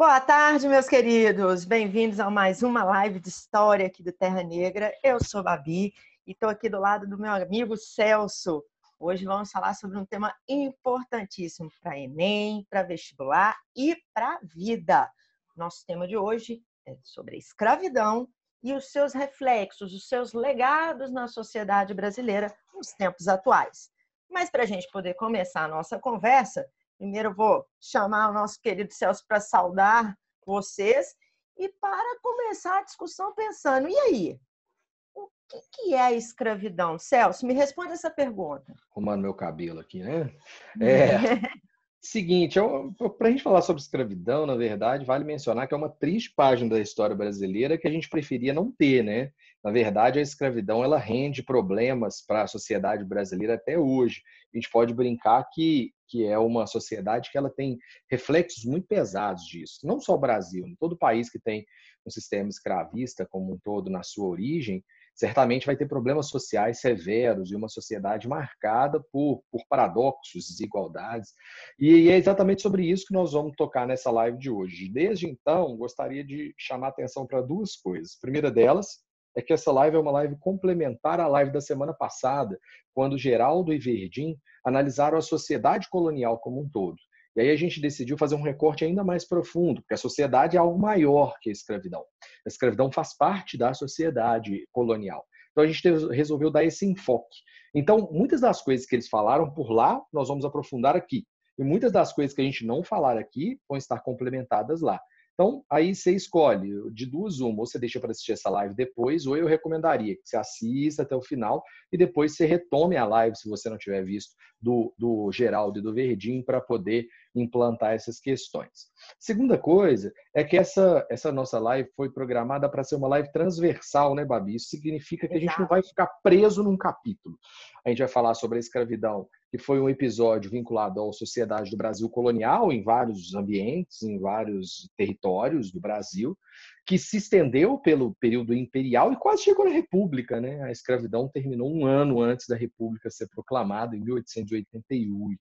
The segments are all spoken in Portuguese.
Boa tarde, meus queridos. Bem-vindos a mais uma live de história aqui do Terra Negra. Eu sou Babi e estou aqui do lado do meu amigo Celso. Hoje vamos falar sobre um tema importantíssimo para Enem, para vestibular e para vida. Nosso tema de hoje é sobre a escravidão e os seus reflexos, os seus legados na sociedade brasileira nos tempos atuais. Mas para a gente poder começar a nossa conversa, Primeiro, vou chamar o nosso querido Celso para saudar vocês e para começar a discussão pensando: e aí? O que, que é a escravidão? Celso, me responde essa pergunta. Arrumando meu cabelo aqui, né? É, Seguinte, para a gente falar sobre escravidão, na verdade, vale mencionar que é uma triste página da história brasileira que a gente preferia não ter, né? Na verdade, a escravidão ela rende problemas para a sociedade brasileira até hoje. A gente pode brincar que, que é uma sociedade que ela tem reflexos muito pesados disso. Não só o Brasil, né? todo país que tem um sistema escravista como um todo na sua origem, certamente vai ter problemas sociais severos e uma sociedade marcada por, por paradoxos, desigualdades. E, é exatamente sobre isso que nós vamos tocar nessa live de hoje. Desde então, gostaria de chamar atenção para duas coisas. A primeira delas, é que essa live é uma live complementar à live da semana passada, quando Geraldo e Verdim analisaram a sociedade colonial como um todo. E aí a gente decidiu fazer um recorte ainda mais profundo, porque a sociedade é algo maior que a escravidão. A escravidão faz parte da sociedade colonial. Então a gente resolveu dar esse enfoque. Então, muitas das coisas que eles falaram por lá, nós vamos aprofundar aqui. E muitas das coisas que a gente não falar aqui vão estar complementadas lá. Então, aí você escolhe de duas uma, ou você deixa para assistir essa live depois, ou eu recomendaria que você assista até o final e depois você retome a live, se você não tiver visto, do, do Geraldo e do Verdinho, para poder implantar essas questões. Segunda coisa é que essa, essa nossa live foi programada para ser uma live transversal, né, Babi? Isso significa que Exato. a gente não vai ficar preso num capítulo. A gente vai falar sobre a escravidão, que foi um episódio vinculado à sociedade do Brasil colonial, em vários ambientes, em vários territórios do Brasil, que se estendeu pelo período imperial e quase chegou na República, né? A escravidão terminou um ano antes da República ser proclamada, em 1888.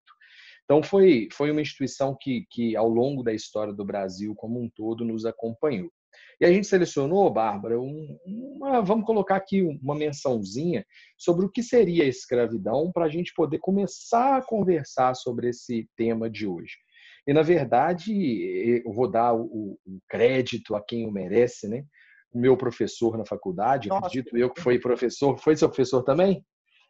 Então, foi, foi uma instituição que, que, ao longo da história do Brasil como um todo, nos acompanhou. E a gente selecionou, Bárbara, um, uma, vamos colocar aqui uma mençãozinha sobre o que seria a escravidão para a gente poder começar a conversar sobre esse tema de hoje. E, na verdade, eu vou dar o, o crédito a quem o merece, né? O meu professor na faculdade, Nossa. acredito eu que foi professor, foi seu professor também?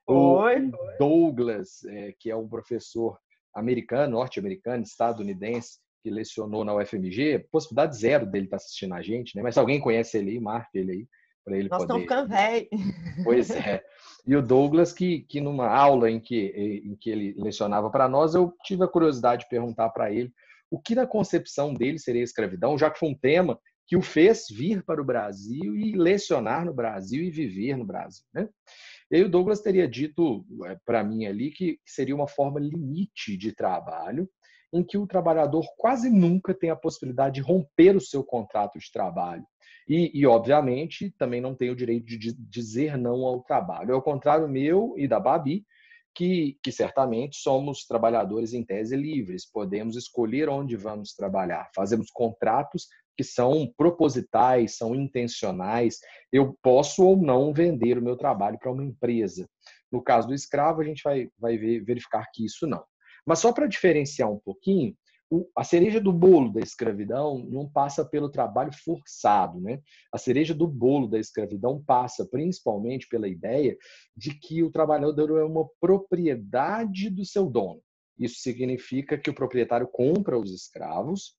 Oi! Douglas, é, que é um professor americano, norte-americano, estadunidense, que lecionou na UFMG, possibilidade zero dele estar tá assistindo a gente, né? Mas se alguém conhece ele aí, marque ele aí, para ele Nós poder... Nós estamos ficando velho. Pois é. E o Douglas, que, que numa aula em que, em que ele lecionava para nós, eu tive a curiosidade de perguntar para ele o que na concepção dele seria escravidão, já que foi um tema que o fez vir para o Brasil e lecionar no Brasil e viver no Brasil, né? E aí o Douglas teria dito eh, para mim ali que seria uma forma limite de trabalho, em que o trabalhador quase nunca tem a possibilidade de romper o seu contrato de trabalho. E, e, obviamente, também não tem o direito de dizer não ao trabalho. É o contrário meu e da Babi, que, que certamente somos trabalhadores em tese livres, podemos escolher onde vamos trabalhar, fazemos contratos que são propositais, são intencionais. Eu posso ou não vender o meu trabalho para uma empresa. No caso do escravo, a gente vai, vai ver, verificar que isso não. Mas só para diferenciar um pouquinho, a cereja do bolo da escravidão não passa pelo trabalho forçado, né? A cereja do bolo da escravidão passa principalmente pela ideia de que o trabalhador é uma propriedade do seu dono. Isso significa que o proprietário compra os escravos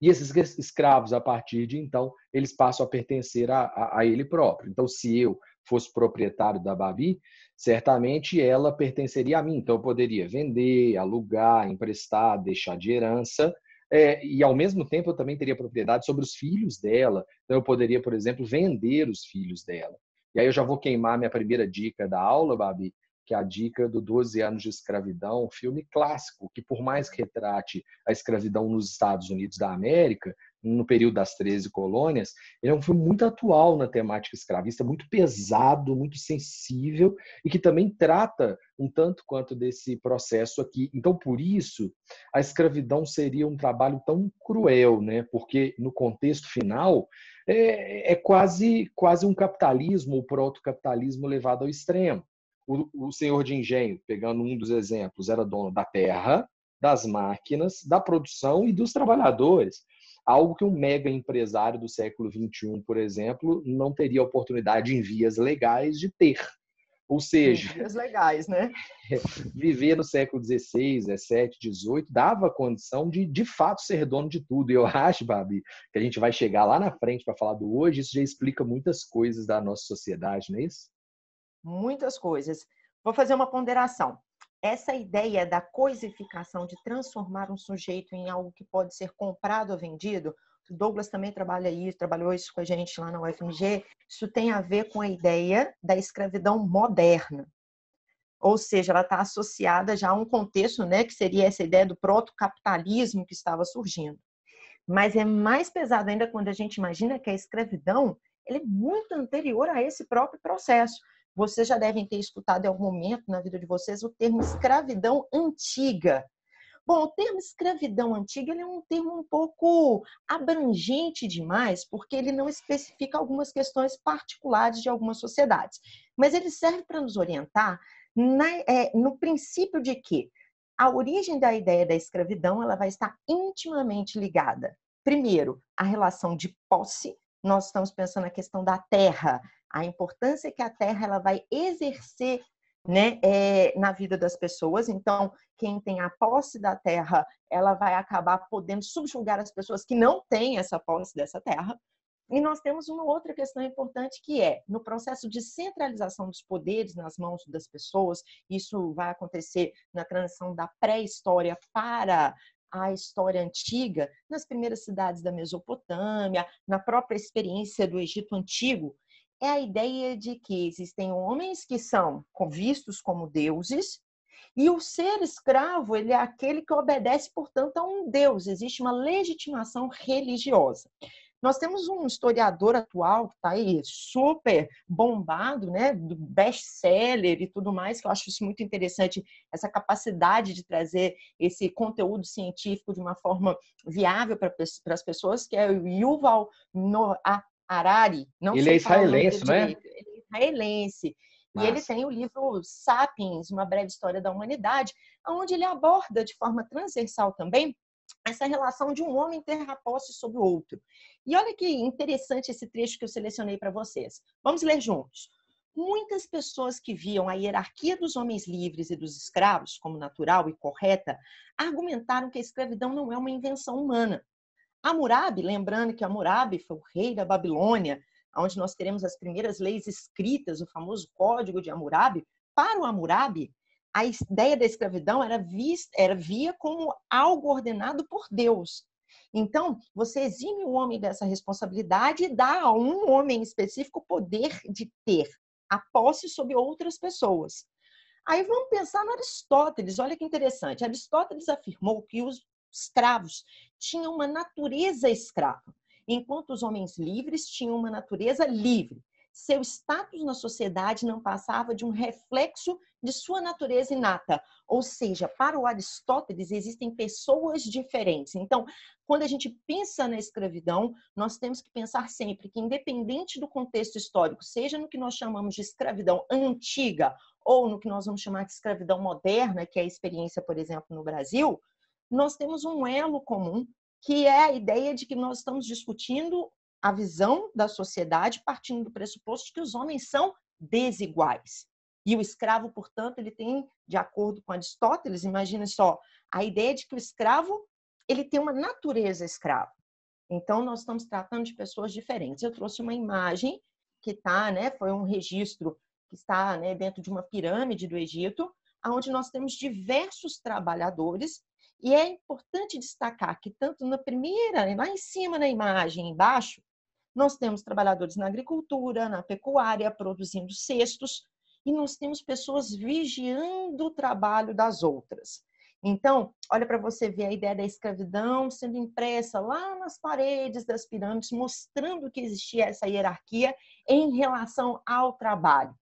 e esses escravos, a partir de então, eles passam a pertencer a, a, a ele próprio. Então, se eu fosse proprietário da Babi, certamente ela pertenceria a mim. Então, eu poderia vender, alugar, emprestar, deixar de herança. É, e ao mesmo tempo eu também teria propriedade sobre os filhos dela. Então eu poderia, por exemplo, vender os filhos dela. E aí eu já vou queimar minha primeira dica da aula, Babi, que é a dica do 12 anos de escravidão, um filme clássico, que por mais que retrate a escravidão nos Estados Unidos da América, no período das 13 colônias, ele é um filme muito atual na temática escravista, muito pesado, muito sensível e que também trata um tanto quanto desse processo aqui. Então, por isso, a escravidão seria um trabalho tão cruel, né? Porque no contexto final é, é quase quase um capitalismo o proto-capitalismo levado ao extremo o, o senhor de engenho, pegando um dos exemplos, era dono da terra, das máquinas, da produção e dos trabalhadores. Algo que um mega empresário do século XXI, por exemplo, não teria oportunidade em vias legais de ter. Ou seja, vias legais, né? viver no século XVI, XVII, XVIII dava condição de, de fato, ser dono de tudo. E eu acho, Babi, que a gente vai chegar lá na frente para falar do hoje, isso já explica muitas coisas da nossa sociedade, não é isso? muitas coisas. Vou fazer uma ponderação. Essa ideia da coisificação, de transformar um sujeito em algo que pode ser comprado ou vendido, o Douglas também trabalha isso, trabalhou isso com a gente lá na UFMG, isso tem a ver com a ideia da escravidão moderna. Ou seja, ela está associada já a um contexto né, que seria essa ideia do proto-capitalismo que estava surgindo. Mas é mais pesado ainda quando a gente imagina que a escravidão ela é muito anterior a esse próprio processo. Vocês já devem ter escutado em algum momento na vida de vocês o termo escravidão antiga. Bom, o termo escravidão antiga é um termo um pouco abrangente demais, porque ele não especifica algumas questões particulares de algumas sociedades. Mas ele serve para nos orientar na, é, no princípio de que a origem da ideia da escravidão ela vai estar intimamente ligada, primeiro, à relação de posse. Nós estamos pensando na questão da terra, a importância que a terra ela vai exercer né, é, na vida das pessoas. Então, quem tem a posse da terra, ela vai acabar podendo subjugar as pessoas que não têm essa posse dessa terra. E nós temos uma outra questão importante que é, no processo de centralização dos poderes nas mãos das pessoas, isso vai acontecer na transição da pré-história para a história antiga, nas primeiras cidades da Mesopotâmia, na própria experiência do Egito antigo, é a ideia de que existem homens que são vistos como deuses e o ser escravo ele é aquele que obedece, portanto, a um Deus. Existe uma legitimação religiosa. Nós temos um historiador atual que está aí super bombado, né, do best-seller e tudo mais, que eu acho isso muito interessante, essa capacidade de trazer esse conteúdo científico de uma forma viável para as pessoas, que é o Yuval Noah Harari. Não ele é, é israelense, não é? Ele é israelense. Nossa. E ele tem o livro Sapiens, Uma Breve História da Humanidade, onde ele aborda de forma transversal também essa relação de um homem ter posse sobre o outro. E olha que interessante esse trecho que eu selecionei para vocês. Vamos ler juntos. Muitas pessoas que viam a hierarquia dos homens livres e dos escravos como natural e correta argumentaram que a escravidão não é uma invenção humana, Hammurabi, lembrando que Hammurabi foi o rei da Babilônia, onde nós teremos as primeiras leis escritas, o famoso Código de Hammurabi. Para o Hammurabi, a ideia da escravidão era, vista, era via como algo ordenado por Deus. Então, você exime o homem dessa responsabilidade e dá a um homem específico o poder de ter a posse sobre outras pessoas. Aí vamos pensar no Aristóteles, olha que interessante. Aristóteles afirmou que os escravos tinham uma natureza escrava, enquanto os homens livres tinham uma natureza livre. Seu status na sociedade não passava de um reflexo de sua natureza inata. Ou seja, para o Aristóteles existem pessoas diferentes. Então, quando a gente pensa na escravidão, nós temos que pensar sempre que, independente do contexto histórico, seja no que nós chamamos de escravidão antiga ou no que nós vamos chamar de escravidão moderna, que é a experiência, por exemplo, no Brasil, nós temos um elo comum, que é a ideia de que nós estamos discutindo a visão da sociedade partindo do pressuposto de que os homens são desiguais. E o escravo, portanto, ele tem, de acordo com Aristóteles, imagina só, a ideia de que o escravo ele tem uma natureza escrava. Então, nós estamos tratando de pessoas diferentes. Eu trouxe uma imagem que tá, né, foi um registro que está né, dentro de uma pirâmide do Egito, onde nós temos diversos trabalhadores e é importante destacar que, tanto na primeira, lá em cima na imagem, embaixo, nós temos trabalhadores na agricultura, na pecuária, produzindo cestos, e nós temos pessoas vigiando o trabalho das outras. Então, olha para você ver a ideia da escravidão sendo impressa lá nas paredes das pirâmides, mostrando que existia essa hierarquia em relação ao trabalho.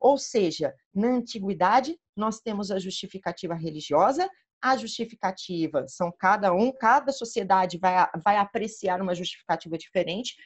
Ou seja, na antiguidade, nós temos a justificativa religiosa, a justificativa. São cada um, cada sociedade vai, vai apreciar uma justificativa diferente,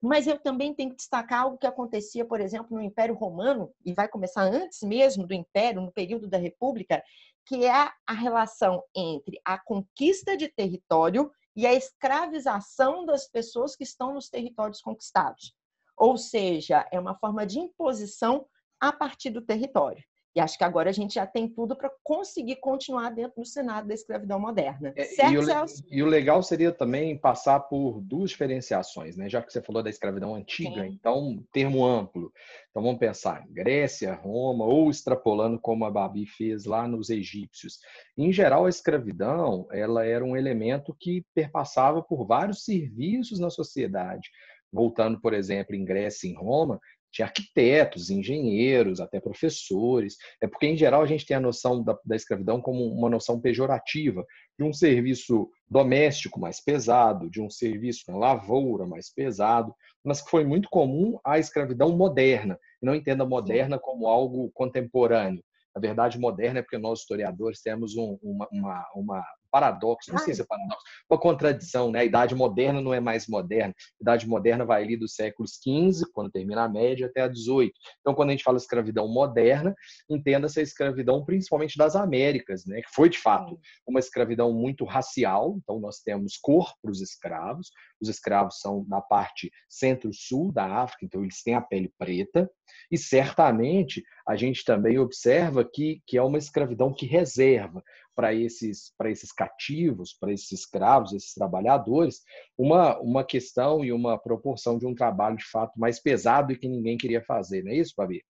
mas eu também tenho que destacar algo que acontecia, por exemplo, no Império Romano, e vai começar antes mesmo do Império, no período da República, que é a relação entre a conquista de território e a escravização das pessoas que estão nos territórios conquistados. Ou seja, é uma forma de imposição a partir do território. E acho que agora a gente já tem tudo para conseguir continuar dentro do cenário da escravidão moderna. É, certo, e o, Celso? E o legal seria também passar por duas diferenciações, né? Já que você falou da escravidão antiga, Sim. então, termo amplo. Então, vamos pensar Grécia, Roma, ou extrapolando como a Babi fez lá nos egípcios. Em geral, a escravidão ela era um elemento que perpassava por vários serviços na sociedade voltando, por exemplo, em Grécia e em Roma, de arquitetos, engenheiros, até professores. É porque, em geral, a gente tem a noção da, da escravidão como uma noção pejorativa, de um serviço doméstico mais pesado, de um serviço na lavoura mais pesado, mas que foi muito comum à escravidão moderna. Não entenda moderna como algo contemporâneo. Na verdade, moderna é porque nós, historiadores, temos um, uma, uma, uma paradoxo, não sei se é paradoxo, uma contradição, né? A idade moderna não é mais moderna. A idade moderna vai ali dos séculos XV, quando termina a média, até a 18. Então, quando a gente fala escravidão moderna, entenda-se a escravidão principalmente das Américas, né? Que foi, de fato, uma escravidão muito racial. Então, nós temos cor para os escravos, os escravos são da parte centro-sul da África, então eles têm a pele preta. E certamente a gente também observa que, que é uma escravidão que reserva para esses, para esses cativos, para esses escravos, esses trabalhadores, uma, uma questão e uma proporção de um trabalho de fato mais pesado e que ninguém queria fazer, não é isso, Fabi?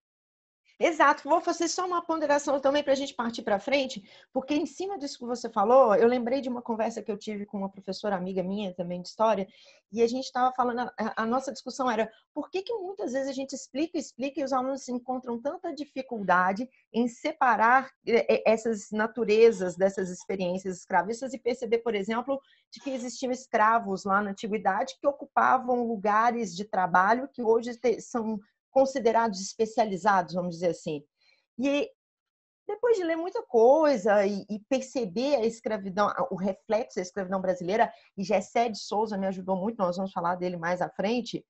Exato, vou fazer só uma ponderação também para a gente partir para frente, porque em cima disso que você falou, eu lembrei de uma conversa que eu tive com uma professora amiga minha também de história, e a gente estava falando, a, nossa discussão era por que, que muitas vezes a gente explica, explica e os alunos encontram tanta dificuldade em separar é, é, essas naturezas dessas experiências escravistas e perceber, por exemplo, de que existiam escravos lá na antiguidade que ocupavam lugares de trabalho que hoje são considerados especializados, vamos dizer assim. E depois de ler muita coisa e, e perceber a escravidão, o reflexo da escravidão brasileira, e Gessé de Souza me ajudou muito, nós vamos falar dele mais à frente,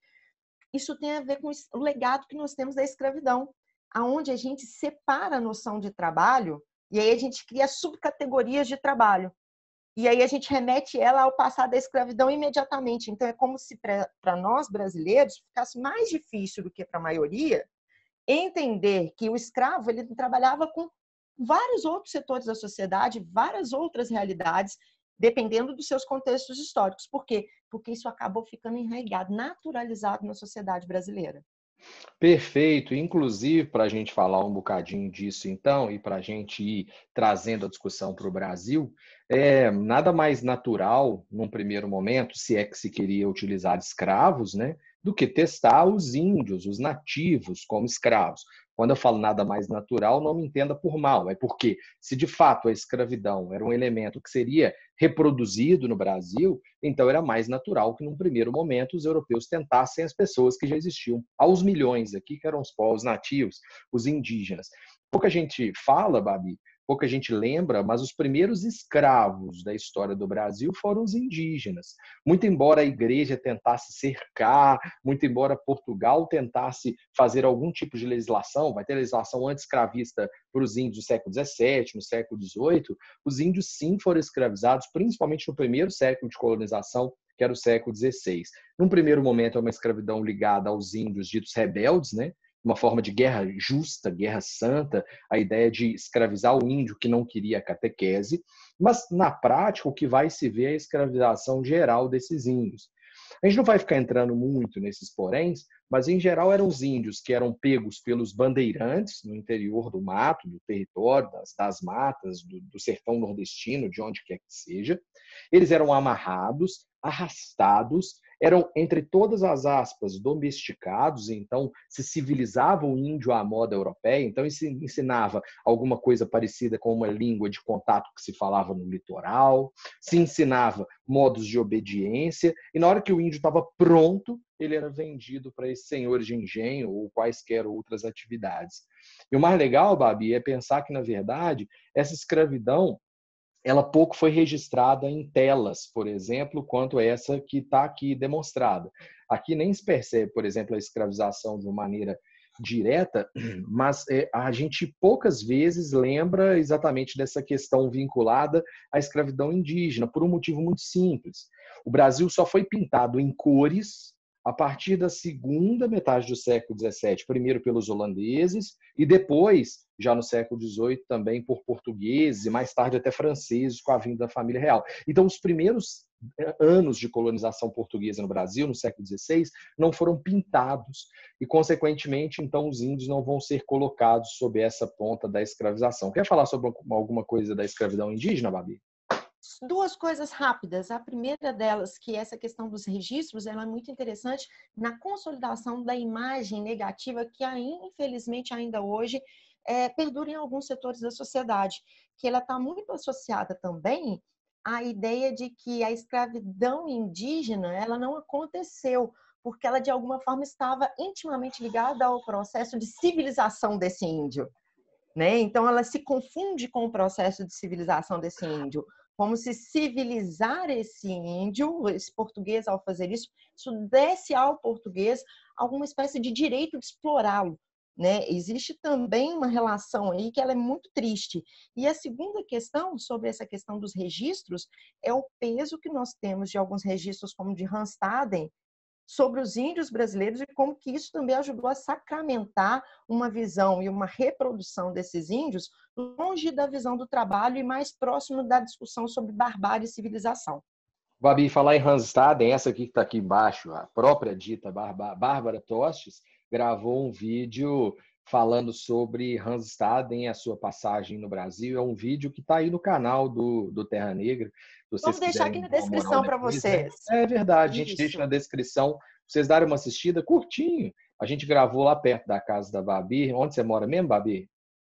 isso tem a ver com o legado que nós temos da escravidão, aonde a gente separa a noção de trabalho e aí a gente cria subcategorias de trabalho. E aí a gente remete ela ao passado da escravidão imediatamente. Então é como se para nós brasileiros ficasse mais difícil do que para a maioria entender que o escravo ele trabalhava com vários outros setores da sociedade, várias outras realidades, dependendo dos seus contextos históricos. Por quê? Porque isso acabou ficando enraizado, naturalizado na sociedade brasileira. Perfeito. Inclusive, para a gente falar um bocadinho disso, então, e para a gente ir trazendo a discussão para o Brasil, é nada mais natural, num primeiro momento, se é que se queria utilizar escravos, né? Do que testar os índios, os nativos, como escravos. Quando eu falo nada mais natural, não me entenda por mal, é porque se de fato a escravidão era um elemento que seria reproduzido no Brasil, então era mais natural que num primeiro momento os europeus tentassem as pessoas que já existiam, aos milhões aqui que eram os povos nativos, os indígenas. Pouca gente fala, Babi, pouca gente lembra, mas os primeiros escravos da história do Brasil foram os indígenas. Muito embora a igreja tentasse cercar, muito embora Portugal tentasse fazer algum tipo de legislação, vai ter legislação anti-escravista para os índios do século XVII, no século XVIII, os índios sim foram escravizados, principalmente no primeiro século de colonização que era o século XVI. Num primeiro momento, é uma escravidão ligada aos índios ditos rebeldes, né? uma forma de guerra justa, guerra santa, a ideia de escravizar o índio que não queria a catequese, mas na prática o que vai se ver é a escravização geral desses índios. A gente não vai ficar entrando muito nesses poréns, mas em geral eram os índios que eram pegos pelos bandeirantes no interior do mato, do território, das, das matas, do, do sertão nordestino, de onde quer que seja. Eles eram amarrados, arrastados eram, entre todas as aspas, domesticados, então se civilizava o índio à moda europeia, então se ensinava alguma coisa parecida com uma língua de contato que se falava no litoral, se ensinava modos de obediência, e na hora que o índio estava pronto, ele era vendido para esse senhor de engenho ou quaisquer outras atividades. E o mais legal, Babi, é pensar que, na verdade, essa escravidão ela pouco foi registrada em telas, por exemplo, quanto essa que está aqui demonstrada. Aqui nem se percebe, por exemplo, a escravização de uma maneira direta, mas é, a gente poucas vezes lembra exatamente dessa questão vinculada à escravidão indígena, por um motivo muito simples. O Brasil só foi pintado em cores a partir da segunda metade do século XVII, primeiro pelos holandeses e depois já no século XVIII também por portugueses e mais tarde até franceses com a vinda da família real. Então, os primeiros eh, anos de colonização portuguesa no Brasil, no século XVI, não foram pintados e, consequentemente, então os índios não vão ser colocados sob essa ponta da escravização. Quer falar sobre alguma coisa da escravidão indígena, Babi? Duas coisas rápidas. A primeira delas, que é essa questão dos registros, ela é muito interessante na consolidação da imagem negativa que, infelizmente, ainda hoje é, perdura em alguns setores da sociedade, que ela está muito associada também à ideia de que a escravidão indígena ela não aconteceu, porque ela de alguma forma estava intimamente ligada ao processo de civilização desse índio. Né? Então ela se confunde com o processo de civilização desse índio, como se civilizar esse índio, esse português ao fazer isso, isso desse ao português alguma espécie de direito de explorá-lo, né? Existe também uma relação aí que ela é muito triste. E a segunda questão sobre essa questão dos registros é o peso que nós temos de alguns registros como de Hanstaden sobre os índios brasileiros e como que isso também ajudou a sacramentar uma visão e uma reprodução desses índios longe da visão do trabalho e mais próximo da discussão sobre barbárie e civilização. Babi, falar em Hans Staden, essa aqui que está aqui embaixo, a própria dita Bárbara Tostes, gravou um vídeo falando sobre Hans Staden e a sua passagem no Brasil. É um vídeo que está aí no canal do, do Terra Negra. Vamos deixar aqui na descrição para né? vocês. É verdade, Isso. a gente deixa na descrição vocês darem uma assistida curtinho. A gente gravou lá perto da casa da Babi. Onde você mora mesmo, Babi?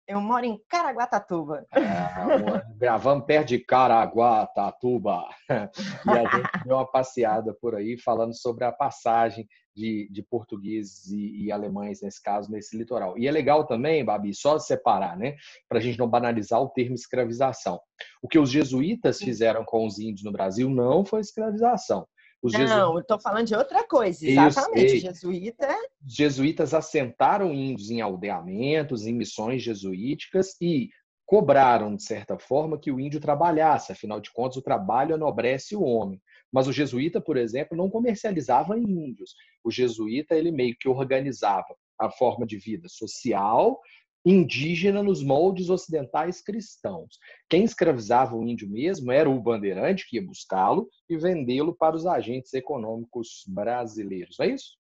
Eu moro em Caraguatatuba. É, gravamos perto de Caraguatatuba. E a gente deu uma passeada por aí falando sobre a passagem de, de portugueses e, e, alemães, nesse caso, nesse litoral. E é legal também, Babi, só separar, né, para a gente não banalizar o termo escravização. O que os jesuítas fizeram com os índios no Brasil não foi escravização. Os não, jesuítas... eu estou falando de outra coisa, exatamente. Jesuíta... jesuítas assentaram índios em aldeamentos, em missões jesuíticas e cobraram, de certa forma, que o índio trabalhasse. Afinal de contas, o trabalho enobrece o homem. Mas o jesuíta, por exemplo, não comercializava em índios. O jesuíta, ele meio que organizava a forma de vida social indígena nos moldes ocidentais cristãos. Quem escravizava o índio mesmo era o bandeirante que ia buscá-lo e vendê-lo para os agentes econômicos brasileiros. Não é isso?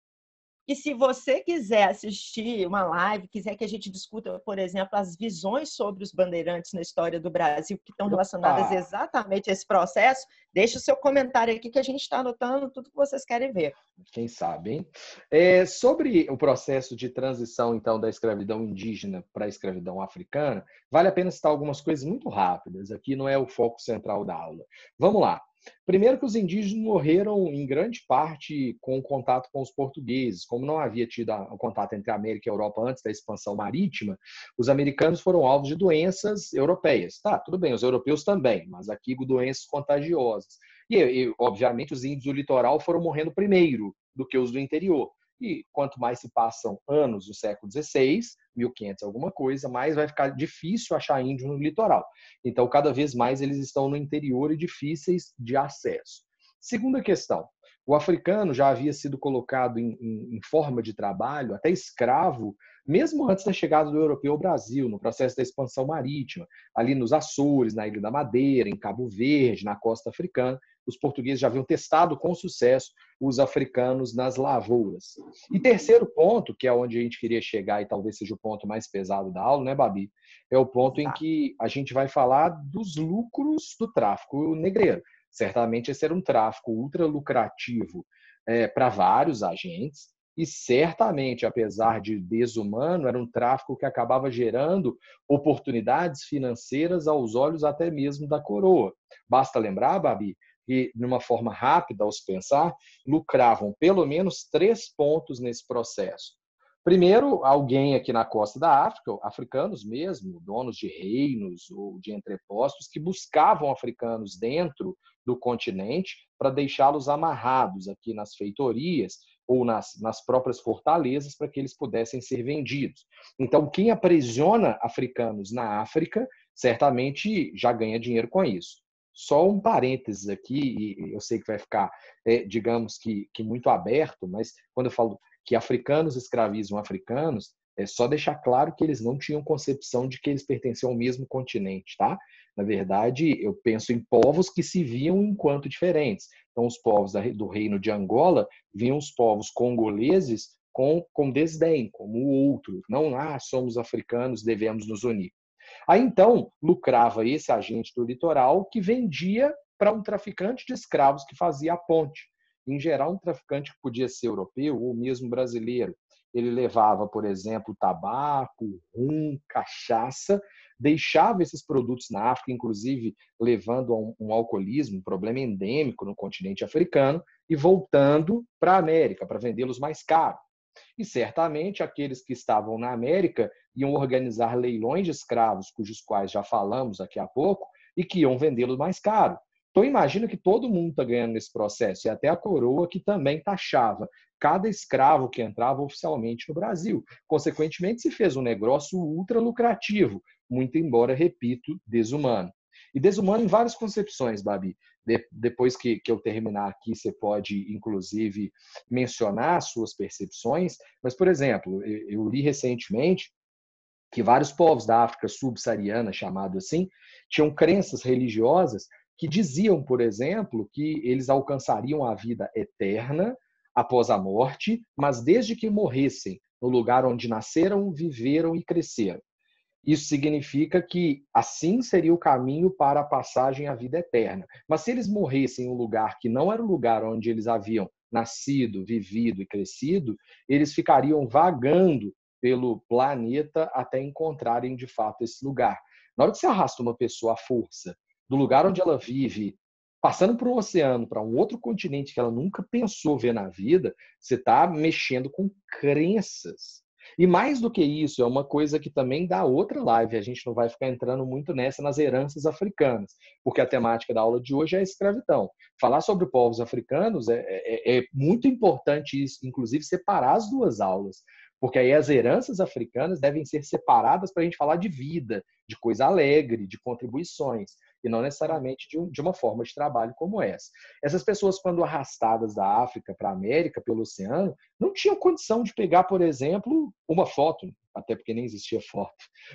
E se você quiser assistir uma live, quiser que a gente discuta, por exemplo, as visões sobre os bandeirantes na história do Brasil, que estão relacionadas Opa. exatamente a esse processo, deixe o seu comentário aqui que a gente está anotando tudo que vocês querem ver. Quem sabe, hein? É, sobre o processo de transição, então, da escravidão indígena para a escravidão africana, vale a pena citar algumas coisas muito rápidas. Aqui não é o foco central da aula. Vamos lá. Primeiro que os indígenas morreram em grande parte com o contato com os portugueses, como não havia tido o contato entre a América e a Europa antes da expansão marítima, os americanos foram alvos de doenças europeias. Tá, tudo bem, os europeus também, mas aqui doenças contagiosas. E, e obviamente os índios do litoral foram morrendo primeiro do que os do interior. E quanto mais se passam anos do século XVI, 1500 alguma coisa, mais vai ficar difícil achar índio no litoral. Então, cada vez mais eles estão no interior e difíceis de acesso. Segunda questão: o africano já havia sido colocado em, em, em, forma de trabalho, até escravo, mesmo antes da chegada do europeu ao Brasil, no processo da expansão marítima, ali nos Açores, na Ilha da Madeira, em Cabo Verde, na costa africana. Os portugueses já haviam testado com sucesso os africanos nas lavouras. E terceiro ponto, que é onde a gente queria chegar e talvez seja o ponto mais pesado da aula, né, Babi? É o ponto em que a gente vai falar dos lucros do tráfico negreiro. Certamente esse era um tráfico ultra lucrativo é, para vários agentes, e certamente, apesar de desumano, era um tráfico que acabava gerando oportunidades financeiras aos olhos até mesmo da coroa. Basta lembrar, Babi, e, de uma forma rápida, ao se pensar, lucravam pelo menos três pontos nesse processo. Primeiro, alguém aqui na costa da África, africanos mesmo, donos de reinos ou de entrepostos, que buscavam africanos dentro do continente para deixá-los amarrados aqui nas feitorias ou nas, nas próprias fortalezas para que eles pudessem ser vendidos. Então, quem aprisiona africanos na África certamente já ganha dinheiro com isso. Só um parênteses aqui, e eu sei que vai ficar, é, digamos que, que muito aberto, mas quando eu falo que africanos escravizam africanos, é só deixar claro que eles não tinham concepção de que eles pertenciam ao mesmo continente, tá? Na verdade, eu penso em povos que se viam enquanto diferentes. Então, os povos do reino de Angola viam os povos congoleses com, com desdém, como o outro. Não, ah, somos africanos, devemos nos unir. Aí então lucrava esse agente do litoral que vendia para um traficante de escravos que fazia a ponte. Em geral, um traficante que podia ser europeu ou mesmo brasileiro. Ele levava, por exemplo, tabaco, rum, cachaça, deixava esses produtos na África, inclusive levando a um, um alcoolismo, um problema endêmico no continente africano, e voltando para a América para vendê-los mais caro. E certamente aqueles que estavam na América iam organizar leilões de escravos, cujos quais já falamos aqui há pouco, e que iam vendê-los mais caro. Então imagina que todo mundo está ganhando nesse processo, e até a coroa que também taxava cada escravo que entrava oficialmente no Brasil. Consequentemente, se fez um negócio ultra lucrativo, muito embora, repito, desumano. E desumano em várias concepções, Babi. De, depois que, que eu terminar aqui, você pode, inclusive, mencionar suas percepções. Mas, por exemplo, eu, eu li recentemente que vários povos da África subsaariana, chamado assim, tinham crenças religiosas que diziam, por exemplo, que eles alcançariam a vida eterna após a morte, mas desde que morressem no lugar onde nasceram, viveram e cresceram. Isso significa que assim seria o caminho para a passagem à vida eterna. Mas se eles morressem em um lugar que não era o lugar onde eles haviam nascido, vivido e crescido, eles ficariam vagando pelo planeta até encontrarem de fato esse lugar. Na hora que você arrasta uma pessoa à força do lugar onde ela vive, passando por um oceano, para um outro continente que ela nunca pensou ver na vida, você está mexendo com crenças e mais do que isso, é uma coisa que também dá outra live, a gente não vai ficar entrando muito nessa nas heranças africanas, porque a temática da aula de hoje é a escravidão. Falar sobre povos africanos é, é, é, é muito importante isso, inclusive separar as duas aulas, porque aí as heranças africanas devem ser separadas para a gente falar de vida, de coisa alegre, de contribuições, e não necessariamente de, uma forma de trabalho como essa. Essas pessoas, quando arrastadas da África para a América, pelo oceano, não tinham condição de pegar, por exemplo, uma foto, até porque nem existia foto.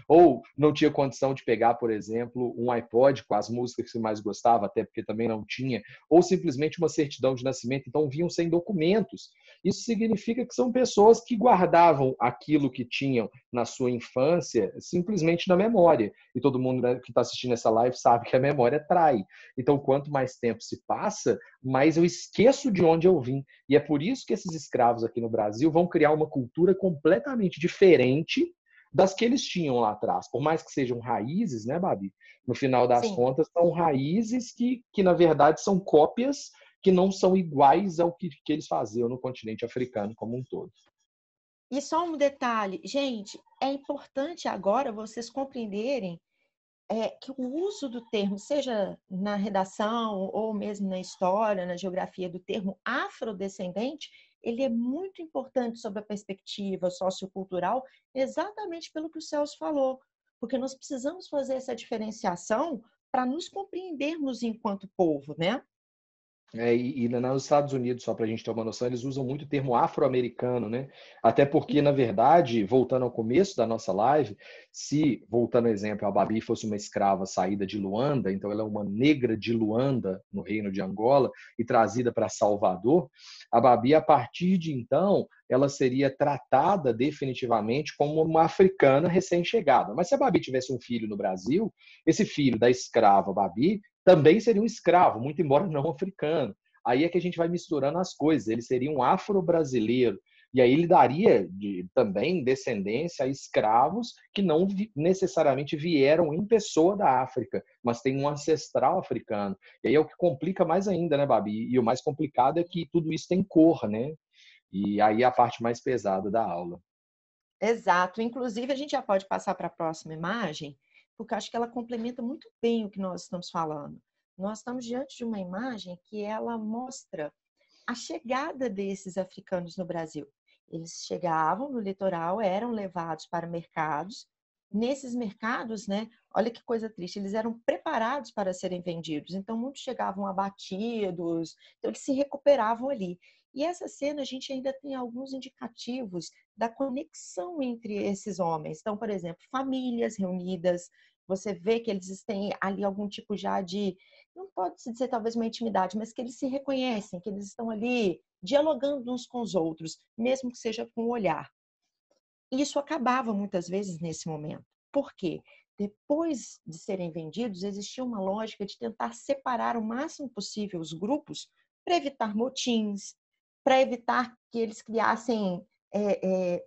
Ou não tinha condição de pegar, por exemplo, um iPod com as músicas que mais gostava, até porque também não tinha, ou simplesmente uma certidão de nascimento, então vinham sem documentos. Isso significa que são pessoas que guardavam aquilo que tinham na sua infância simplesmente na memória. E todo mundo né, que está assistindo essa live sabe que a memória trai. Então, quanto mais tempo se passa, mais eu esqueço de onde eu vim. E é por isso que esses escravos aqui no Brasil vão criar uma cultura completamente diferente diferente das que eles tinham lá atrás. Por mais que sejam raízes, né, Babi? No final das Sim. contas, são raízes que, que, na verdade, são cópias que não são iguais ao que, que eles faziam no continente africano como um todo. E só um detalhe, gente, é importante agora vocês compreenderem é, que o uso do termo, seja na redação ou mesmo na história, na geografia, do termo afrodescendente, ele é muito importante sobre a perspectiva sociocultural, exatamente pelo que o Celso falou, porque nós precisamos fazer essa diferenciação para nos compreendermos enquanto povo, né? É, e, e, nos Estados Unidos, só para a gente ter uma noção, eles usam muito o termo afro-americano, né? Até porque, na verdade, voltando ao começo da nossa live, se, voltando ao exemplo, a Babi fosse uma escrava saída de Luanda, então ela é uma negra de Luanda, no reino de Angola, e trazida para Salvador, a Babi, a partir de então, ela seria tratada definitivamente como uma africana recém-chegada. Mas se a Babi tivesse um filho no Brasil, esse filho da escrava Babi também seria um escravo, muito embora não africano. Aí é que a gente vai misturando as coisas. Ele seria um afro-brasileiro. E aí ele daria de, também descendência a escravos que não vi, necessariamente vieram em pessoa da África, mas tem um ancestral africano. E aí é o que complica mais ainda, né, Babi? E o mais complicado é que tudo isso tem cor, né? E aí é a parte mais pesada da aula. Exato. Inclusive, a gente já pode passar para a próxima imagem porque acho que ela complementa muito bem o que nós estamos falando. Nós estamos diante de uma imagem que ela mostra a chegada desses africanos no Brasil. Eles chegavam no litoral, eram levados para mercados. Nesses mercados, né, olha que coisa triste, eles eram preparados para serem vendidos. Então, muitos chegavam abatidos, então eles se recuperavam ali. E essa cena a gente ainda tem alguns indicativos da conexão entre esses homens. Então, por exemplo, famílias reunidas, você vê que eles têm ali algum tipo já de, não pode se dizer talvez uma intimidade, mas que eles se reconhecem, que eles estão ali dialogando uns com os outros, mesmo que seja com o olhar. E isso acabava muitas vezes nesse momento. Por quê? Depois de serem vendidos, existia uma lógica de tentar separar o máximo possível os grupos para evitar motins, para evitar que eles criassem é, é,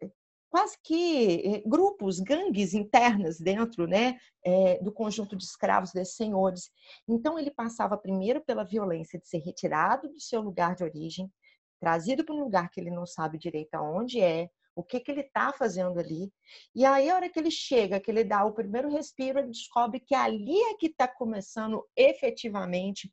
quase que eh, grupos, gangues internas dentro né, é, do conjunto de escravos desses senhores. Então, ele passava primeiro pela violência de ser retirado do seu lugar de origem, trazido para um lugar que ele não sabe direito aonde é, o que, que ele está fazendo ali. E aí, a hora que ele chega, que ele dá o primeiro respiro, ele descobre que ali é que está começando efetivamente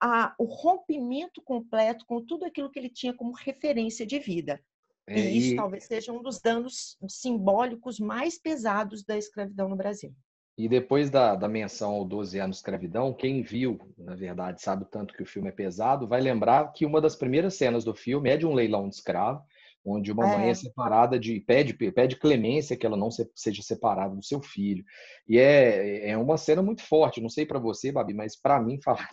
a, o rompimento completo com tudo aquilo que ele tinha como referência de vida. É, e isso talvez seja um dos danos simbólicos mais pesados da escravidão no Brasil. E depois da, da menção ao 12 anos de escravidão, quem viu, na verdade, sabe o tanto que o filme é pesado, vai lembrar que uma das primeiras cenas do filme é de um leilão de escravo onde uma mãe é, é separada de pede pede clemência que ela não seja separada do seu filho e é, é uma cena muito forte não sei para você Babi mas para mim falar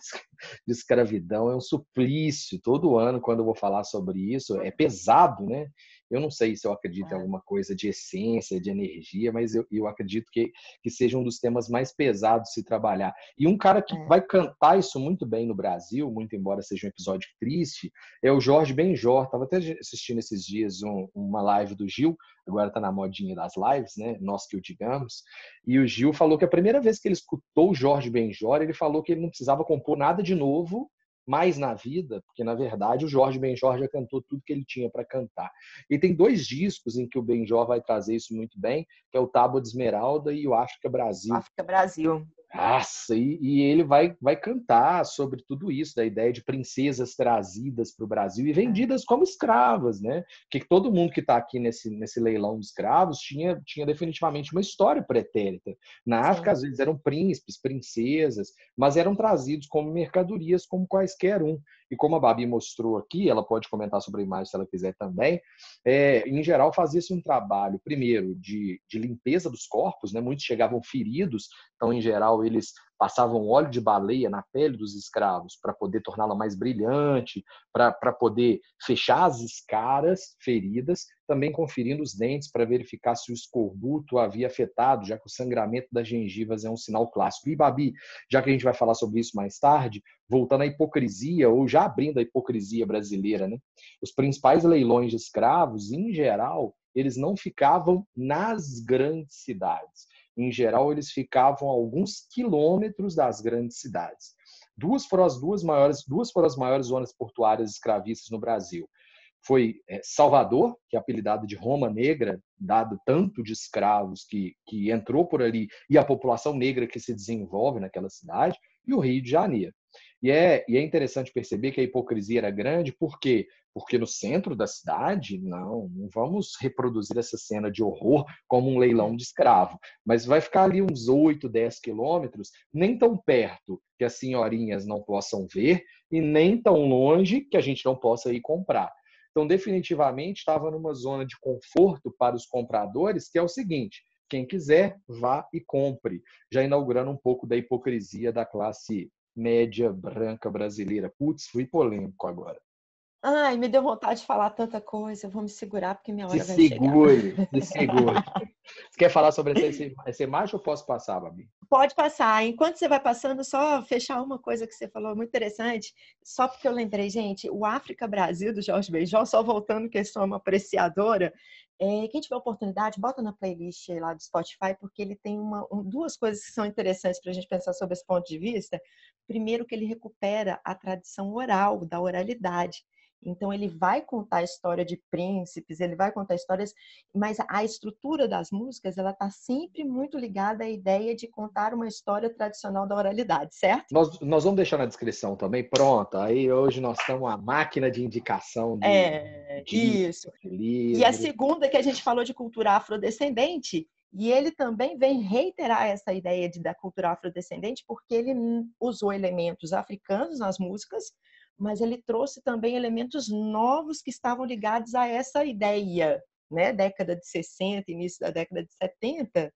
de escravidão é um suplício todo ano quando eu vou falar sobre isso é pesado né eu não sei se eu acredito em é. alguma coisa de essência, de energia, mas eu, eu acredito que, que seja um dos temas mais pesados se trabalhar. E um cara que é. vai cantar isso muito bem no Brasil, muito embora seja um episódio triste, é o Jorge Benjor. Estava até assistindo esses dias um, uma live do Gil, agora está na modinha das lives, né? Nós que o digamos. E o Gil falou que a primeira vez que ele escutou o Jorge Benjor, ele falou que ele não precisava compor nada de novo, mais na vida, porque na verdade o Jorge Benjor já cantou tudo que ele tinha para cantar. E tem dois discos em que o Benjor vai trazer isso muito bem, que é o Tábua de Esmeralda e o África Brasil. África Brasil. Nossa, e, e, ele vai, vai cantar sobre tudo isso, da ideia de princesas trazidas para o Brasil e é. vendidas como escravas, né? Que todo mundo que está aqui nesse, nesse leilão de escravos tinha, tinha definitivamente uma história pretérita. Na Sim. África, às vezes, eram príncipes, princesas, mas eram trazidos como mercadorias, como quaisquer um. E como a Babi mostrou aqui, ela pode comentar sobre a imagem se ela quiser também, é, em geral fazia-se um trabalho, primeiro, de, de limpeza dos corpos, né? muitos chegavam feridos, então, em geral, eles passavam óleo de baleia na pele dos escravos para poder torná-la mais brilhante, para poder fechar as escaras feridas, também conferindo os dentes para verificar se o escorbuto havia afetado, já que o sangramento das gengivas é um sinal clássico. E Babi, já que a gente vai falar sobre isso mais tarde, voltando à hipocrisia ou já abrindo a hipocrisia brasileira, né? Os principais leilões de escravos, em geral, eles não ficavam nas grandes cidades em geral, eles ficavam a alguns quilômetros das grandes cidades. Duas foram as duas maiores, duas foram as maiores zonas portuárias escravistas no Brasil. Foi é, Salvador, que é apelidado de Roma Negra, dado tanto de escravos que, que entrou por ali e a população negra que se desenvolve naquela cidade, e o Rio de Janeiro. E é, e é interessante perceber que a hipocrisia era grande, porque porque no centro da cidade, não, não vamos reproduzir essa cena de horror como um leilão de escravo. Mas vai ficar ali uns 8, 10 quilômetros, nem tão perto que as senhorinhas não possam ver e nem tão longe que a gente não possa ir comprar. Então, definitivamente, estava numa zona de conforto para os compradores, que é o seguinte: quem quiser, vá e compre. Já inaugurando um pouco da hipocrisia da classe média branca brasileira. Putz, fui polêmico agora. Ai, me deu vontade de falar tanta coisa, eu vou me segurar porque minha hora se vai segure, chegar. Se segure, Você quer falar sobre essa, essa imagem ou posso passar, Babi? Pode passar. Enquanto você vai passando, só fechar uma coisa que você falou muito interessante, só porque eu lembrei, gente, o África Brasil do Jorge Beijão, só voltando que eu sou uma apreciadora, é, quem tiver oportunidade, bota na playlist lá do Spotify, porque ele tem uma, duas coisas que são interessantes para a gente pensar sobre esse ponto de vista. Primeiro, que ele recupera a tradição oral, da oralidade. Então ele vai contar a história de príncipes, ele vai contar histórias, mas a estrutura das músicas ela está sempre muito ligada à ideia de contar uma história tradicional da oralidade, certo? Nós, nós vamos deixar na descrição também, Pronto, Aí hoje nós estamos a máquina de indicação. De, é de, isso. livro. E a segunda que a gente falou de cultura afrodescendente, e ele também vem reiterar essa ideia de, da cultura afrodescendente, porque ele usou elementos africanos nas músicas, mas ele trouxe também elementos novos que estavam ligados a essa ideia, né, década de 60, início da década de 70,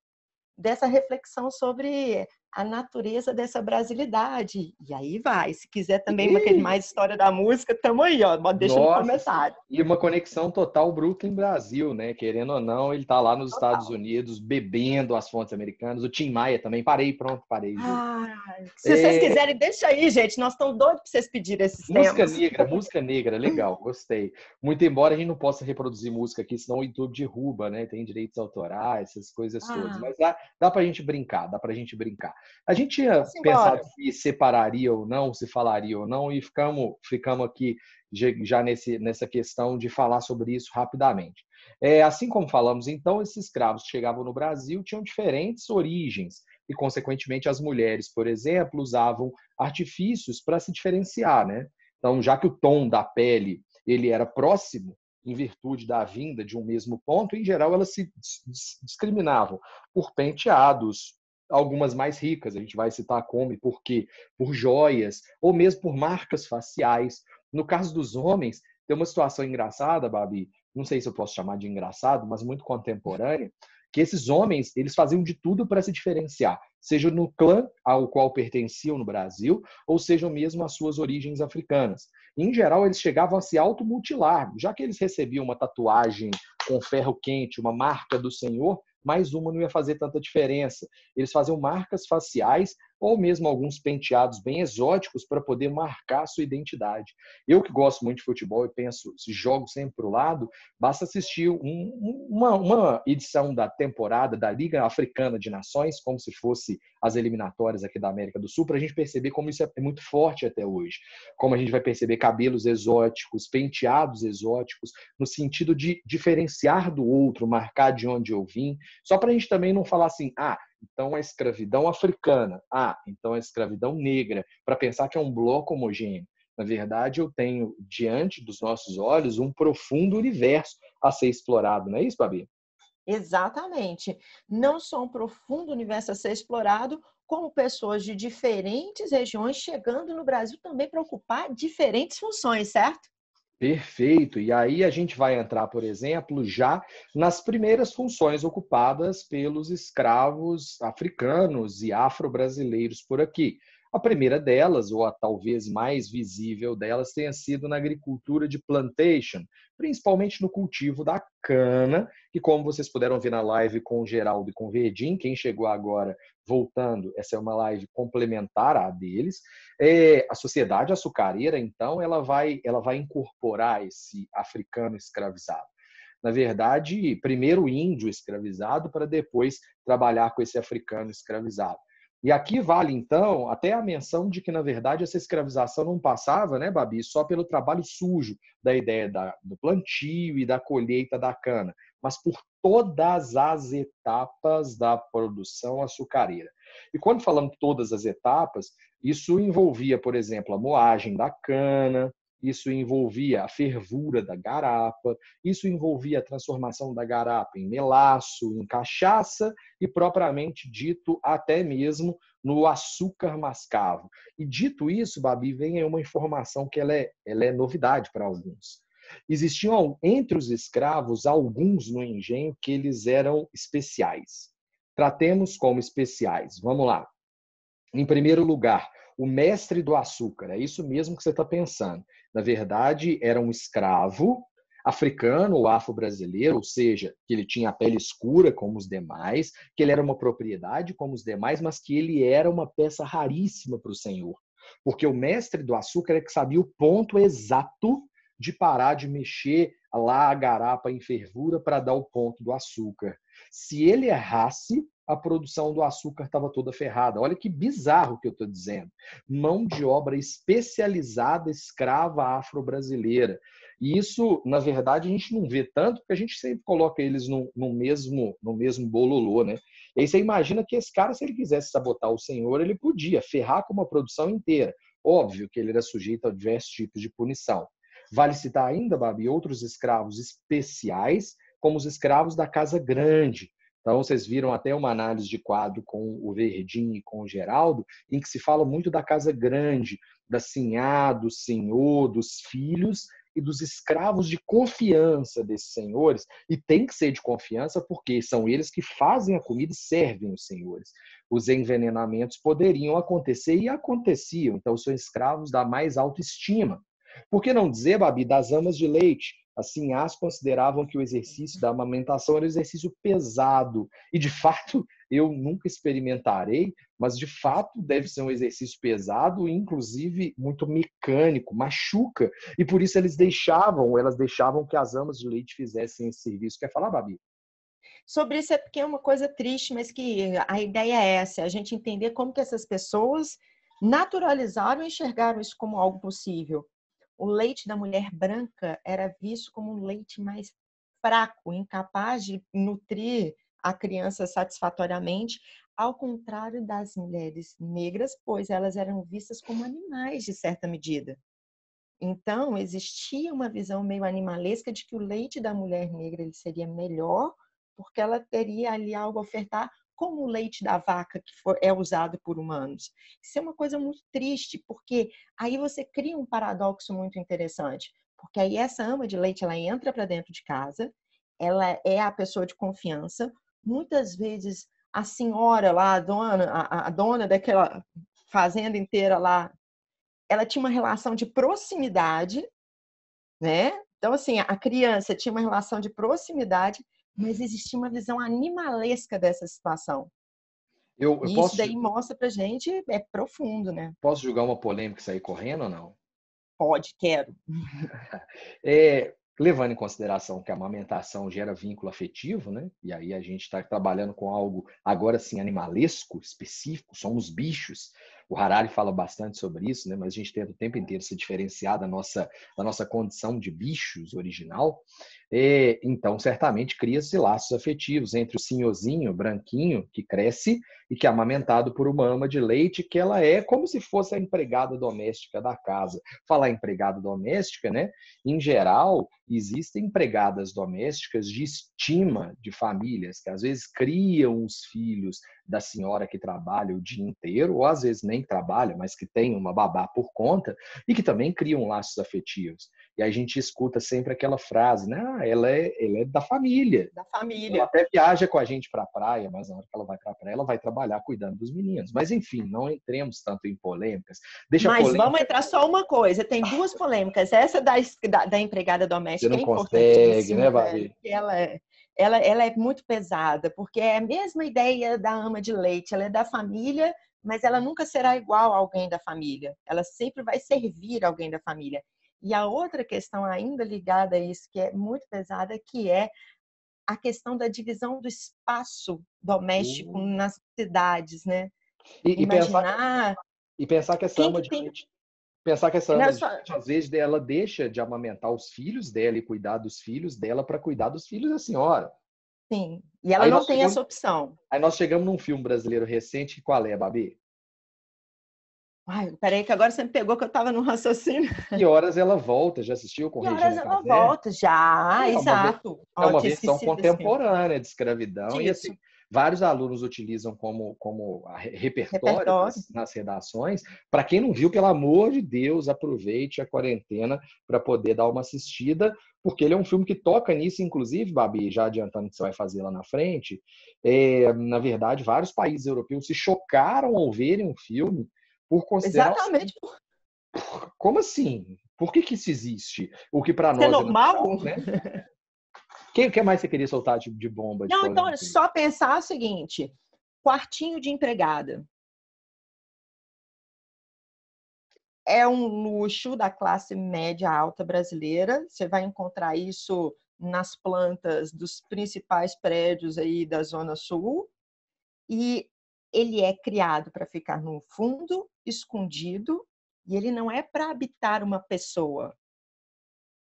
dessa reflexão sobre a natureza dessa brasilidade. E aí vai. Se quiser também Ih! mais história da música, tamo aí, ó. Deixa Nossa, no comentário. E uma conexão total Brooklyn-Brasil, né? Querendo ou não, ele tá lá nos total. Estados Unidos bebendo as fontes americanas. O Tim Maia também. Parei, pronto, parei. Ah, se é... vocês quiserem, deixa aí, gente. Nós estamos doidos pra vocês pedirem esses música temas. Música negra, música negra. Legal, gostei. Muito embora a gente não possa reproduzir música aqui, senão o YouTube derruba, né? Tem direitos autorais, essas coisas ah. todas. Mas dá, dá pra gente brincar, dá pra gente brincar. A gente tinha Simbora. pensado se separaria ou não, se falaria ou não, e ficamos, ficamos aqui já nesse, nessa questão de falar sobre isso rapidamente. É, assim como falamos, então, esses escravos que chegavam no Brasil tinham diferentes origens e, consequentemente, as mulheres, por exemplo, usavam artifícios para se diferenciar, né? Então, já que o tom da pele ele era próximo, em virtude da vinda de um mesmo ponto, em geral elas se discriminavam por penteados, algumas mais ricas. A gente vai citar a e por quê? Por joias, ou mesmo por marcas faciais. No caso dos homens, tem uma situação engraçada, Babi, não sei se eu posso chamar de engraçado, mas muito contemporânea, que esses homens, eles faziam de tudo para se diferenciar, seja no clã ao qual pertenciam no Brasil, ou seja mesmo as suas origens africanas. Em geral, eles chegavam a se automutilar, já que eles recebiam uma tatuagem com ferro quente, uma marca do Senhor, mais uma não ia fazer tanta diferença. Eles faziam marcas faciais ou mesmo alguns penteados bem exóticos para poder marcar sua identidade. Eu que gosto muito de futebol e penso, se jogo sempre para o lado, basta assistir um, uma, uma, edição da temporada da Liga Africana de Nações, como se fosse as eliminatórias aqui da América do Sul, para a gente perceber como isso é muito forte até hoje. Como a gente vai perceber cabelos exóticos, penteados exóticos, no sentido de diferenciar do outro, marcar de onde eu vim, só para a gente também não falar assim, ah, então a escravidão africana, ah, então a escravidão negra, para pensar que é um bloco homogêneo. Na verdade, eu tenho diante dos nossos olhos um profundo universo a ser explorado, não é isso, Babi? Exatamente. Não só um profundo universo a ser explorado, como pessoas de diferentes regiões chegando no Brasil também para ocupar diferentes funções, certo? Perfeito. E aí a gente vai entrar, por exemplo, já nas primeiras funções ocupadas pelos escravos africanos e afro-brasileiros por aqui. A primeira delas, ou a talvez mais visível delas, tenha sido na agricultura de plantation, principalmente no cultivo da cana, que como vocês puderam ver na live com o Geraldo e com o Verdim, quem chegou agora voltando, essa é uma live complementar à deles. É, a sociedade açucareira, então, ela vai, ela vai incorporar esse africano escravizado na verdade, primeiro índio escravizado para depois trabalhar com esse africano escravizado. E aqui vale, então, até a menção de que, na verdade, essa escravização não passava, né, Babi, só pelo trabalho sujo da ideia da, do plantio e da colheita da cana, mas por todas as etapas da produção açucareira. E quando falamos todas as etapas, isso envolvia, por exemplo, a moagem da cana, isso envolvia a fervura da garapa, isso envolvia a transformação da garapa em melaço, em cachaça e, propriamente dito, até mesmo no açúcar mascavo. E dito isso, Babi, vem uma informação que ela é, ela é novidade para alguns. Existiam entre os escravos alguns no engenho que eles eram especiais. Tratemos como especiais. Vamos lá. Em primeiro lugar, o mestre do açúcar, é isso mesmo que você está pensando na verdade, era um escravo africano ou afro-brasileiro, ou seja, que ele tinha a pele escura como os demais, que ele era uma propriedade como os demais, mas que ele era uma peça raríssima para o Senhor. Porque o mestre do açúcar é que sabia o ponto exato de parar de mexer lá a garapa em fervura para dar o ponto do açúcar. Se ele errasse, a produção do açúcar estava toda ferrada. Olha que bizarro que eu estou dizendo. Mão de obra especializada escrava afro-brasileira. E isso, na verdade, a gente não vê tanto, porque a gente sempre coloca eles no, no mesmo no mesmo bololô, né? E aí você imagina que esse cara, se ele quisesse sabotar o senhor, ele podia ferrar com uma produção inteira. Óbvio que ele era sujeito a diversos tipos de punição. Vale citar ainda, Babi, outros escravos especiais, como os escravos da Casa Grande, então, vocês viram até uma análise de quadro com o Verdinho e com o Geraldo, em que se fala muito da casa grande, da sinhá, do senhor, dos filhos e dos escravos de confiança desses senhores. E tem que ser de confiança porque são eles que fazem a comida e servem os senhores. Os envenenamentos poderiam acontecer e aconteciam. Então, são escravos da mais alta estima. Por que não dizer, Babi, das amas de leite? Assim, as consideravam que o exercício da amamentação era um exercício pesado. E, de fato, eu nunca experimentarei, mas, de fato, deve ser um exercício pesado inclusive, muito mecânico, machuca. E, por isso, eles deixavam, elas deixavam que as amas de leite fizessem esse serviço. Quer falar, Babi? Sobre isso é porque é uma coisa triste, mas que a ideia é essa, é a gente entender como que essas pessoas naturalizaram e enxergaram isso como algo possível. O leite da mulher branca era visto como um leite mais fraco, incapaz de nutrir a criança satisfatoriamente, ao contrário das mulheres negras, pois elas eram vistas como animais de certa medida. Então, existia uma visão meio animalesca de que o leite da mulher negra ele seria melhor, porque ela teria ali algo a ofertar como o leite da vaca que for, é usado por humanos. Isso é uma coisa muito triste, porque aí você cria um paradoxo muito interessante, porque aí essa ama de leite ela entra para dentro de casa, ela é a pessoa de confiança, muitas vezes a senhora lá, a dona, a, a dona daquela fazenda inteira lá, ela tinha uma relação de proximidade, né? Então assim, a criança tinha uma relação de proximidade mas existia uma visão animalesca dessa situação. Eu, eu isso posso... daí mostra pra gente, é profundo, né? Posso julgar uma polêmica e sair correndo ou não? Pode, quero. é, levando em consideração que a amamentação gera vínculo afetivo, né? E aí a gente está trabalhando com algo agora sim animalesco, específico, somos bichos. O Harari fala bastante sobre isso, né? mas a gente tenta o tempo inteiro se diferenciar da nossa, da nossa condição de bichos original. E, então, certamente, cria-se laços afetivos entre o sinhozinho branquinho, que cresce e que é amamentado por uma ama de leite, que ela é como se fosse a empregada doméstica da casa. Falar empregada doméstica, né? em geral, existem empregadas domésticas de estima de famílias, que às vezes criam os filhos da senhora que trabalha o dia inteiro, ou às vezes nem trabalha, mas que tem uma babá por conta, e que também criam laços afetivos. E a gente escuta sempre aquela frase, né? Ah, ela é, ela é da família. Da família. Ela até viaja com a gente para a praia, mas na hora que ela vai para a praia, ela vai trabalhar cuidando dos meninos. Mas enfim, não entremos tanto em polêmicas. Deixa mas polêmica... vamos entrar só uma coisa. Tem duas polêmicas. Essa da, da, da empregada doméstica Você não é consegue, né, Babi? Né, ela é ela, ela é muito pesada, porque é a mesma ideia da ama de leite, ela é da família, mas ela nunca será igual a alguém da família, ela sempre vai servir alguém da família. E a outra questão ainda ligada a isso, que é muito pesada, que é a questão da divisão do espaço doméstico uhum. nas cidades, né? E, Imaginar e pensar, e pensar que essa ama de leite Pensar que essa Ana, às vezes, ela deixa de amamentar os filhos dela e cuidar dos filhos dela para cuidar dos filhos da senhora. Sim, e ela aí não tem chegamos... essa opção. Aí nós chegamos num filme brasileiro recente, qual é, Babi? Ai, peraí, que agora você me pegou que eu estava num raciocínio. Que horas ela volta? Já assistiu com o Que horas ela volta? Já, é exato. Uma, é uma versão contemporânea de escravidão. E assim, vários alunos utilizam como, como ah, repertório, repertório. Nas, nas redações. Para quem não viu, pelo amor de Deus, aproveite a quarentena para poder dar uma assistida, porque ele é um filme que toca nisso, inclusive, Babi, já adiantando que você vai fazer lá na frente. É, na verdade, vários países europeus se chocaram ao verem um filme por considerar. Exatamente. Como assim? Por que, que isso existe? O que para é nós. É normal? Né? O que, mais você queria soltar de, de bomba? Não, então, assim? só pensar o seguinte: quartinho de empregada. É um luxo da classe média alta brasileira. Você vai encontrar isso nas plantas dos principais prédios aí da Zona Sul. E ele é criado para ficar no fundo, escondido, e ele não é para habitar uma pessoa.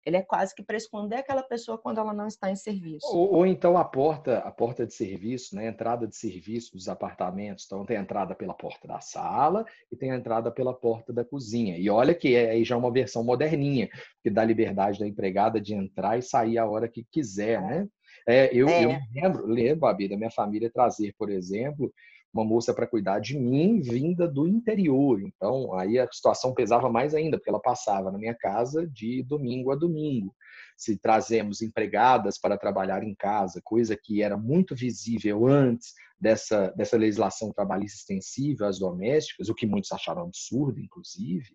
Ele é quase que para esconder aquela pessoa quando ela não está em serviço. Ou, ou, então a porta, a porta de serviço, né? a entrada de serviço dos apartamentos. Então tem a entrada pela porta da sala e tem a entrada pela porta da cozinha. E olha que é, aí é, já é uma versão moderninha, que dá liberdade da empregada de entrar e sair a hora que quiser, né? É, é eu, é. eu lembro, lembro, Babi, da minha família trazer, por exemplo, uma moça para cuidar de mim, vinda do interior. Então, aí a situação pesava mais ainda, porque ela passava na minha casa de domingo a domingo. Se trazemos empregadas para trabalhar em casa, coisa que era muito visível antes dessa, dessa legislação trabalhista extensiva às domésticas, o que muitos acharam absurdo, inclusive,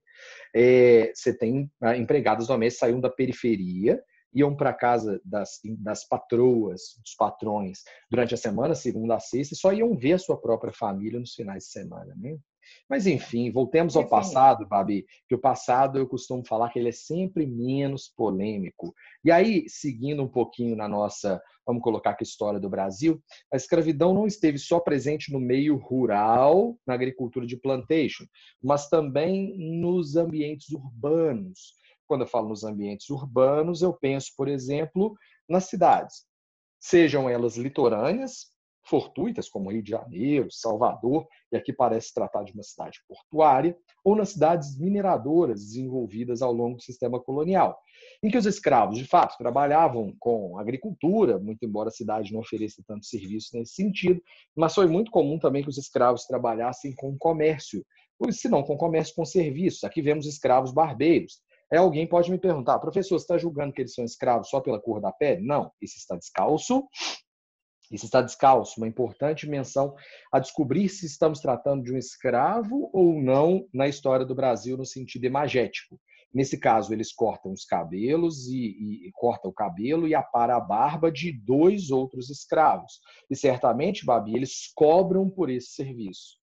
é, você tem ah, empregadas domésticas saindo da periferia iam para casa das, das patroas, dos patrões, durante a semana, segunda a sexta, e só iam ver a sua própria família nos finais de semana. Né? Mas enfim, voltemos ao é. passado, Babi, que o passado eu costumo falar que ele é sempre menos polêmico. E aí, seguindo um pouquinho na nossa, vamos colocar aqui, história do Brasil, a escravidão não esteve só presente no meio rural, na agricultura de plantation, mas também nos ambientes urbanos. Quando eu falo nos ambientes urbanos, eu penso, por exemplo, nas cidades, sejam elas litorâneas, fortuitas, como Rio de Janeiro, Salvador, e aqui parece tratar de uma cidade portuária, ou nas cidades mineradoras desenvolvidas ao longo do sistema colonial, em que os escravos, de fato, trabalhavam com agricultura, muito embora a cidade não ofereça tanto serviço nesse sentido, mas foi muito comum também que os escravos trabalhassem com comércio, ou se não com comércio, com serviços. Aqui vemos escravos barbeiros, é, alguém pode me perguntar, professor, você está julgando que eles são escravos só pela cor da pele? Não, esse está descalço. Esse está descalço, uma importante menção a descobrir se estamos tratando de um escravo ou não na história do Brasil no sentido imagético. Nesse caso, eles cortam os cabelos e, e cortam o cabelo e apara a barba de dois outros escravos. E certamente, Babi, eles cobram por esse serviço.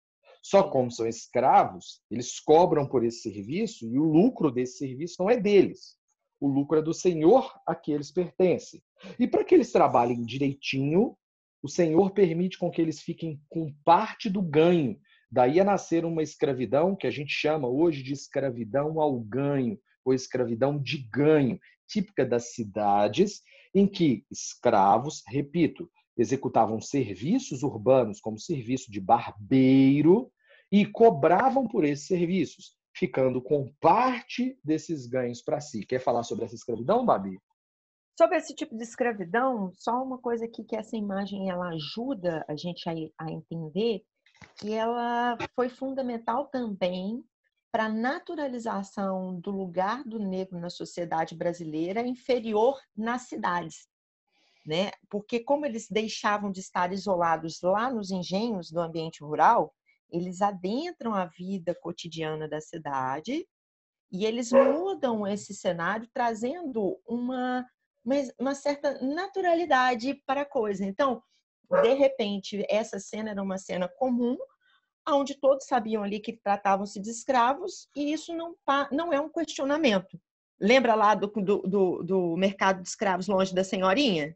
Só como são escravos, eles cobram por esse serviço e o lucro desse serviço não é deles. O lucro é do senhor a que eles pertencem. E para que eles trabalhem direitinho, o senhor permite com que eles fiquem com parte do ganho. Daí a nascer uma escravidão que a gente chama hoje de escravidão ao ganho, ou escravidão de ganho, típica das cidades em que escravos, repito, executavam serviços urbanos, como serviço de barbeiro, e cobravam por esses serviços, ficando com parte desses ganhos para si. Quer falar sobre essa escravidão, Babi? Sobre esse tipo de escravidão, só uma coisa aqui que essa imagem ela ajuda a gente a, a entender que ela foi fundamental também para a naturalização do lugar do negro na sociedade brasileira inferior nas cidades. Né? Porque como eles deixavam de estar isolados lá nos engenhos do ambiente rural, eles adentram a vida cotidiana da cidade e eles mudam esse cenário trazendo uma, uma certa naturalidade para a coisa. Então, de repente, essa cena era uma cena comum, onde todos sabiam ali que tratavam-se de escravos, e isso não, não é um questionamento. Lembra lá do, do, do mercado de escravos longe da senhorinha?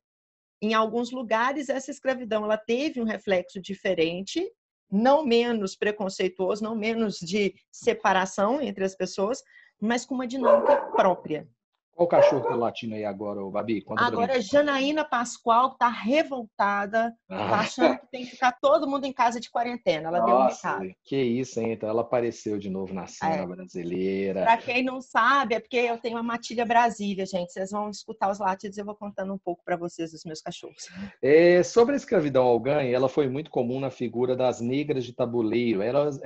Em alguns lugares, essa escravidão ela teve um reflexo diferente não menos preconceituoso, não menos de separação entre as pessoas, mas com uma dinâmica própria. Qual cachorro tá latindo aí agora, Babi? Conta agora é Janaína Pascoal, que tá revoltada, ah. tá achando que tem que ficar todo mundo em casa de quarentena. Ela Nossa, deu um recado. Que isso, hein? Então ela apareceu de novo na cena é. brasileira. Pra quem não sabe, é porque eu tenho uma matilha Brasília, gente. Vocês vão escutar os latidos e eu vou contando um pouco para vocês dos meus cachorros. É, sobre a escravidão ao ela foi muito comum na figura das negras de tabuleiro. Eram as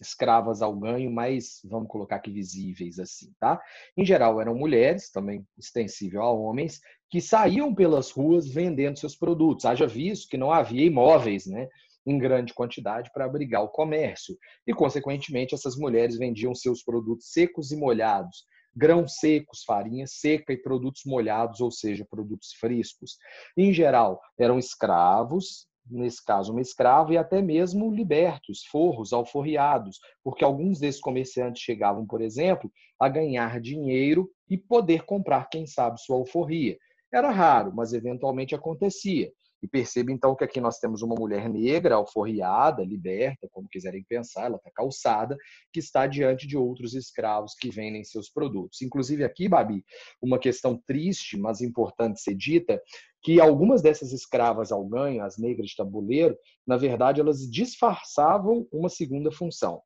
escravas ao ganho mais, vamos colocar aqui, visíveis, assim, tá? Em geral, eram mulheres também extensível a homens, que saíam pelas ruas vendendo seus produtos. Haja visto que não havia imóveis, né? em grande quantidade para abrigar o comércio. E, consequentemente, essas mulheres vendiam seus produtos secos e molhados, grãos secos, farinha seca e produtos molhados, ou seja, produtos frescos. Em geral, eram escravos nesse caso, uma escrava, e até mesmo libertos, forros, alforriados, porque alguns desses comerciantes chegavam, por exemplo, a ganhar dinheiro e poder comprar, quem sabe, sua alforria. Era raro, mas eventualmente acontecia. E perceba então que aqui nós temos uma mulher negra, alforriada, liberta, como quiserem pensar, ela está calçada, que está diante de outros escravos que vendem seus produtos. Inclusive aqui, Babi, uma questão triste, mas importante ser dita, que algumas dessas escravas ao ganho, as negras de tabuleiro, na verdade elas disfarçavam uma segunda função,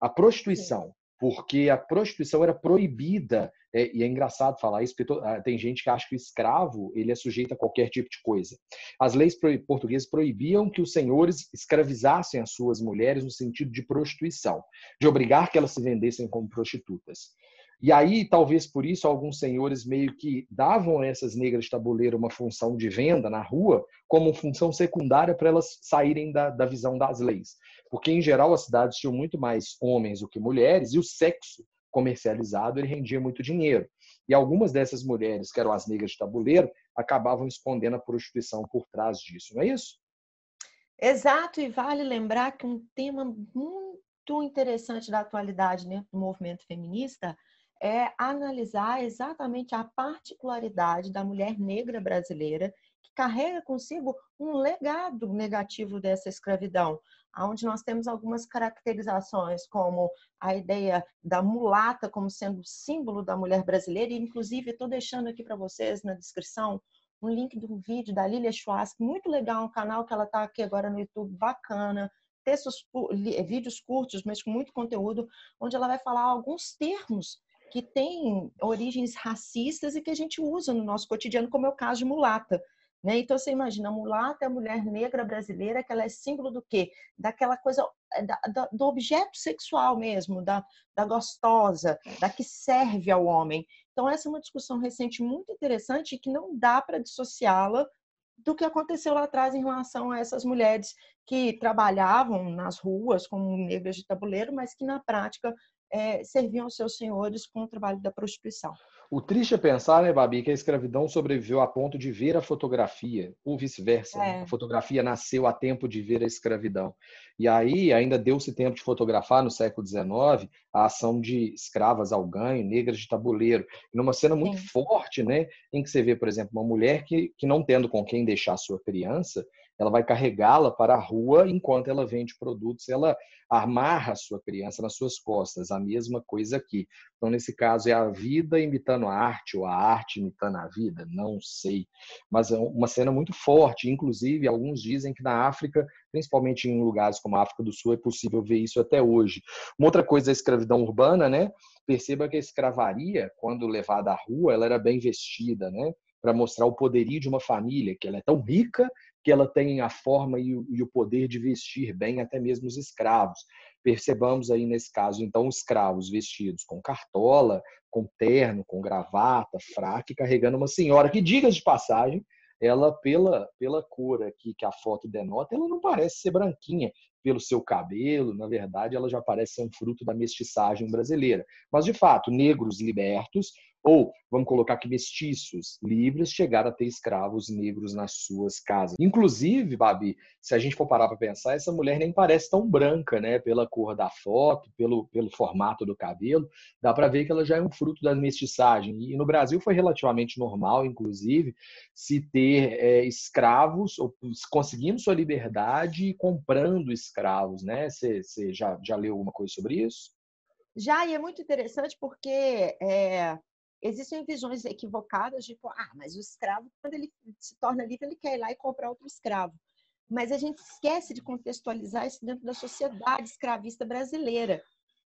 a prostituição porque a prostituição era proibida. É, e é engraçado falar isso, porque ah, tem gente que acha que o escravo ele é sujeito a qualquer tipo de coisa. As leis portuguesas proibiam que os senhores escravizassem as suas mulheres no sentido de prostituição, de obrigar que elas se vendessem como prostitutas. E aí, talvez por isso, alguns senhores meio que davam a essas negras de tabuleiro uma função de venda na rua, como função secundária para elas saírem da, da visão das leis porque em geral as cidades tinham muito mais homens do que mulheres e o sexo comercializado ele rendia muito dinheiro. E algumas dessas mulheres, que eram as negras de tabuleiro, acabavam escondendo a prostituição por trás disso, não é isso? Exato, e vale lembrar que um tema muito interessante da atualidade né, do movimento feminista é analisar exatamente a particularidade da mulher negra brasileira que carrega consigo um legado negativo dessa escravidão, onde nós temos algumas caracterizações, como a ideia da mulata como sendo símbolo da mulher brasileira, e inclusive estou deixando aqui para vocês na descrição um link de um vídeo da Lilia Schwask, muito legal, um canal que ela está aqui agora no YouTube, bacana, textos, vídeos curtos, mas com muito conteúdo, onde ela vai falar alguns termos que têm origens racistas e que a gente usa no nosso cotidiano, como é o caso de mulata. Né? Então você imagina, a mulata é a mulher negra brasileira, que ela é símbolo do quê? Daquela coisa, eh, da, da, do objeto sexual mesmo, da, da gostosa, da que serve ao homem. Então essa é uma discussão recente muito interessante que não dá para dissociá-la do que aconteceu lá atrás em relação a essas mulheres que trabalhavam nas ruas como negras de tabuleiro, mas que na prática é, serviam aos seus senhores com o trabalho da prostituição. O triste é pensar, né, Babi, que a escravidão sobreviveu a ponto de ver a fotografia, ou vice-versa. Né? É. Né? A fotografia nasceu a tempo de ver a escravidão. E aí ainda deu-se tempo de fotografar, no século XIX, a ação de escravas ao ganho, negras de tabuleiro. Numa cena muito Sim. forte, né, em que você vê, por exemplo, uma mulher que, que não tendo com quem deixar sua criança, ela vai carregá-la para a rua enquanto ela vende produtos, ela amarra a sua criança nas suas costas, a mesma coisa aqui. Então, nesse caso, é a vida imitando a arte ou a arte imitando a vida, não sei. Mas é uma cena muito forte, inclusive alguns dizem que na África, principalmente em lugares como a África do Sul, é possível ver isso até hoje. Uma outra coisa da é escravidão urbana, né? Perceba que a escravaria, quando levada à rua, ela era bem vestida, né? para mostrar o poderio de uma família, que ela é tão rica que ela tem a forma e o, e o poder de vestir bem até mesmo os escravos. Percebamos aí nesse caso, então, os escravos vestidos com cartola, com terno, com gravata, fraque, carregando uma senhora que, digas de passagem, ela, pela, pela cor aqui que a foto denota, ela não parece ser branquinha pelo seu cabelo, na verdade, ela já parece ser um fruto da mestiçagem brasileira. Mas, de fato, negros libertos ou, vamos colocar que mestiços livres chegaram a ter escravos negros nas suas casas. Inclusive, Babi, se a gente for parar para pensar, essa mulher nem parece tão branca, né? Pela cor da foto, pelo, pelo formato do cabelo, dá para ver que ela já é um fruto da mestiçagem. E no Brasil foi relativamente normal, inclusive, se ter é, escravos, ou, conseguindo sua liberdade e comprando escravos, né? Você já, já leu alguma coisa sobre isso? Já, e é muito interessante porque é, existem visões equivocadas de, tipo, ah, mas o escravo, quando ele se torna livre, ele quer ir lá e comprar outro escravo. Mas a gente esquece de contextualizar isso dentro da sociedade escravista brasileira.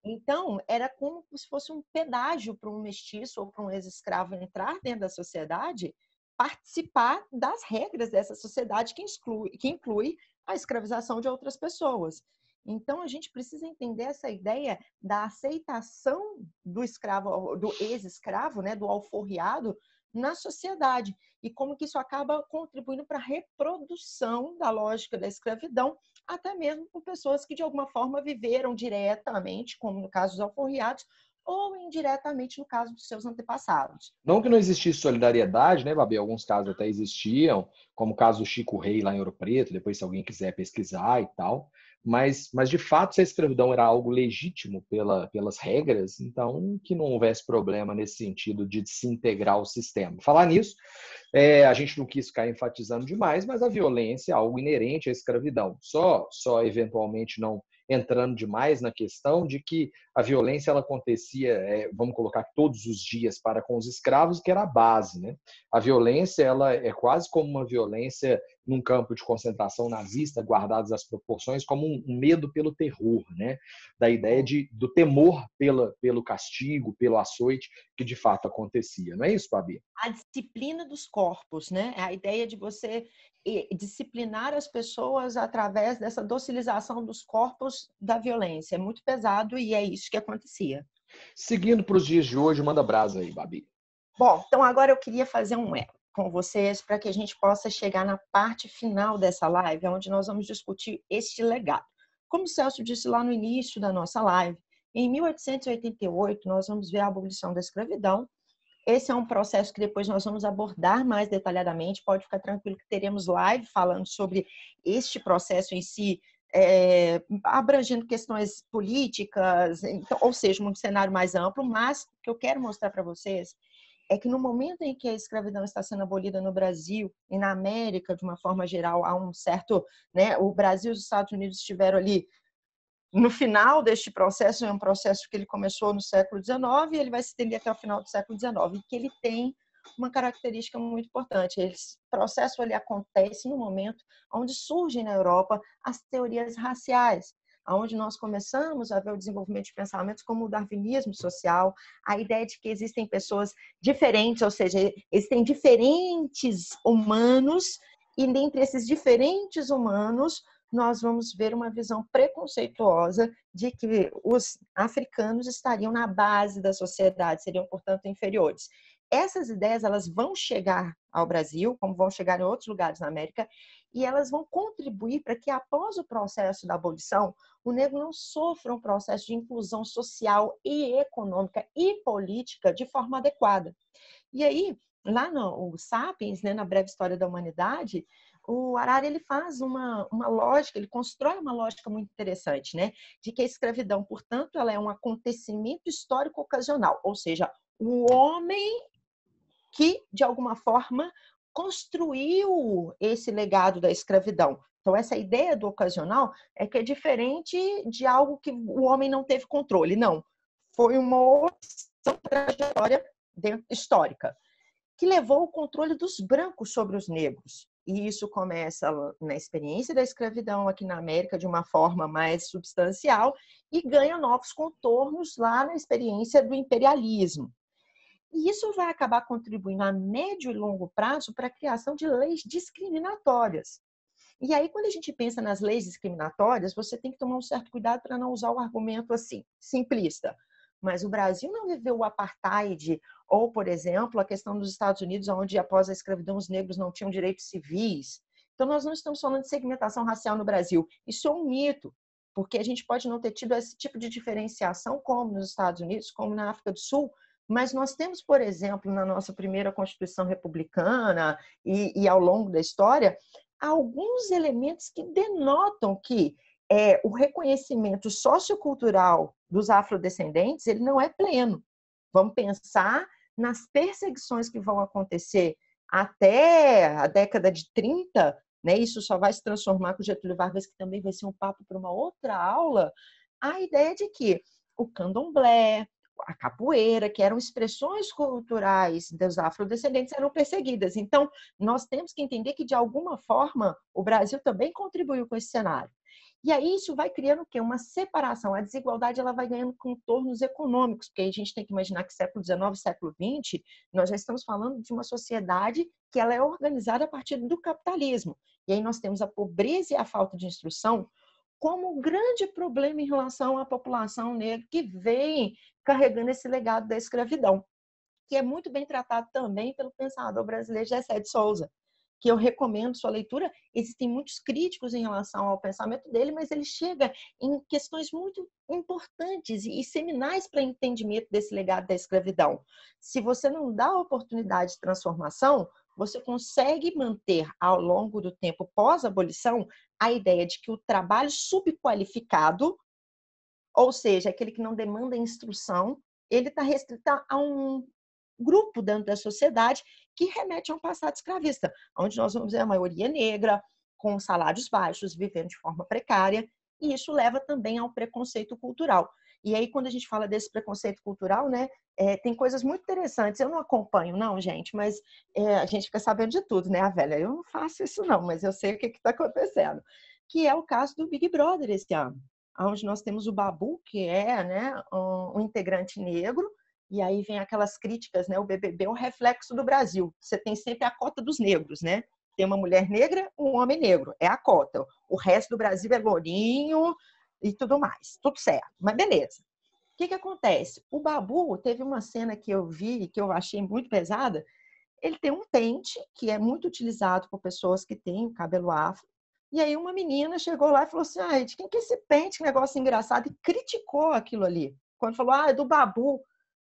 Então, era como se fosse um pedágio para um mestiço ou para um ex-escravo entrar dentro da sociedade, participar das regras dessa sociedade que inclui, que inclui a escravização de outras pessoas. Então a gente precisa entender essa ideia da aceitação do escravo, do ex-escravo, né, do alforriado na sociedade e como que isso acaba contribuindo para a reprodução da lógica da escravidão, até mesmo com pessoas que de alguma forma viveram diretamente, como no caso dos alforriados, ou indiretamente no caso dos seus antepassados. Não que não existisse solidariedade, né, Babi? Alguns casos até existiam, como o caso do Chico Rei lá em Ouro Preto, depois se alguém quiser pesquisar e tal. Mas, mas de fato, se a escravidão era algo legítimo pela, pelas regras, então que não houvesse problema nesse sentido de se integrar ao sistema. Falar nisso, é, a gente não quis ficar enfatizando demais, mas a violência é algo inerente à escravidão. Só, só eventualmente não entrando demais na questão de que a violência ela acontecia, é, vamos colocar todos os dias para com os escravos, que era a base, né? A violência ela é quase como uma violência num campo de concentração nazista, guardadas as proporções, como um medo pelo terror, né? da ideia uhum. de, do temor pela, pelo castigo, pelo açoite, que de fato acontecia. Não é isso, Babi? A disciplina dos corpos, né? a ideia de você eh, disciplinar as pessoas através dessa docilização dos corpos da violência. É muito pesado e é isso que acontecia. Seguindo para os dias de hoje, manda brasa aí, Babi. Bom, então agora eu queria fazer um elo com vocês para que a gente possa chegar na parte final dessa live, onde nós vamos discutir este legado. Como o Celso disse lá no início da nossa live, em 1888 nós vamos ver a abolição da escravidão. Esse é um processo que depois nós vamos abordar mais detalhadamente. Pode ficar tranquilo que teremos live falando sobre este processo em si, é, abrangendo questões políticas, então, ou seja, um cenário mais amplo. Mas o que eu quero mostrar para vocês é que no momento em que a escravidão está sendo abolida no Brasil e na América de uma forma geral há um certo, né, o Brasil e os Estados Unidos estiveram ali no final deste processo, é um processo que ele começou no século XIX e ele vai se estender até o final do século XIX, e que ele tem uma característica muito importante. Esse processo ele acontece no momento onde surgem na Europa as teorias raciais, onde nós começamos a ver o desenvolvimento de pensamentos como o darwinismo social, a ideia de que existem pessoas diferentes, ou seja, existem diferentes humanos, e dentre esses diferentes humanos, nós vamos ver uma visão preconceituosa de que os africanos estariam na base da sociedade, seriam, portanto, inferiores. Essas ideias elas vão chegar ao Brasil, como vão chegar em outros lugares na América, e elas vão contribuir para que após o processo da abolição, o negro não sofra um processo de inclusão social e econômica e política de forma adequada. E aí, lá no Sapiens, né, na breve história da humanidade, o Arara ele faz uma, uma lógica, ele constrói uma lógica muito interessante, né? De que a escravidão, portanto, ela é um acontecimento histórico ocasional, ou seja, o homem que de alguma forma construiu esse legado da escravidão. Então, essa ideia do ocasional é que é diferente de algo que o homem não teve controle. Não. Foi uma opção trajetória histórica que levou o controle dos brancos sobre os negros. E isso começa na experiência da escravidão aqui na América de uma forma mais substancial e ganha novos contornos lá na experiência do imperialismo. E isso vai acabar contribuindo a médio e longo prazo para a criação de leis discriminatórias. E aí, quando a gente pensa nas leis discriminatórias, você tem que tomar um certo cuidado para não usar o argumento assim, simplista. Mas o Brasil não viveu o apartheid, ou, por exemplo, a questão dos Estados Unidos, onde após a escravidão os negros não tinham direitos civis. Então, nós não estamos falando de segmentação racial no Brasil. Isso é um mito, porque a gente pode não ter tido esse tipo de diferenciação, como nos Estados Unidos, como na África do Sul, mas nós temos, por exemplo, na nossa primeira Constituição Republicana e, e ao longo da história, alguns elementos que denotam que é, o reconhecimento sociocultural dos afrodescendentes ele não é pleno. Vamos pensar nas perseguições que vão acontecer até a década de 30, né? Isso só vai se transformar com Getúlio Vargas, que também vai ser um papo para uma outra aula. A ideia de que o candomblé, a capoeira, que eram expressões culturais dos afrodescendentes, eram perseguidas. Então, nós temos que entender que, de alguma forma, o Brasil também contribuiu com esse cenário. E aí isso vai criando o quê? Uma separação. A desigualdade ela vai ganhando contornos econômicos, porque a gente tem que imaginar que século XIX, século XX, nós já estamos falando de uma sociedade que ela é organizada a partir do capitalismo. E aí nós temos a pobreza e a falta de instrução como um grande problema em relação à população negra que vem carregando esse legado da escravidão, que é muito bem tratado também pelo pensador brasileiro Gessé de Souza, que eu recomendo sua leitura. Existem muitos críticos em relação ao pensamento dele, mas ele chega em questões muito importantes e seminais para entendimento desse legado da escravidão. Se você não dá a oportunidade de transformação, você consegue manter ao longo do tempo pós-abolição a ideia de que o trabalho subqualificado, ou seja, aquele que não demanda instrução, ele está restrito a um grupo dentro da sociedade que remete a um passado escravista, onde nós vamos ver a maioria negra, com salários baixos, vivendo de forma precária, e isso leva também ao preconceito cultural. E aí, quando a gente fala desse preconceito cultural, né, é, tem coisas muito interessantes. Eu não acompanho, não, gente, mas é, a gente fica sabendo de tudo, né, a velha? Eu não faço isso, não, mas eu sei o que está acontecendo. Que é o caso do Big Brother esse ano, onde nós temos o Babu, que é né, um, um integrante negro, e aí vem aquelas críticas, né? O BBB é um reflexo do Brasil. Você tem sempre a cota dos negros, né? Tem uma mulher negra, um homem negro. É a cota. O resto do Brasil é lourinho, e tudo mais. Tudo certo, mas beleza. O que, que acontece? O Babu teve uma cena que eu vi, que eu achei muito pesada. Ele tem um pente que é muito utilizado por pessoas que têm o cabelo afro. E aí uma menina chegou lá e falou assim: ai de quem que é esse pente? Que negócio engraçado. E criticou aquilo ali. Quando falou, ah, é do Babu.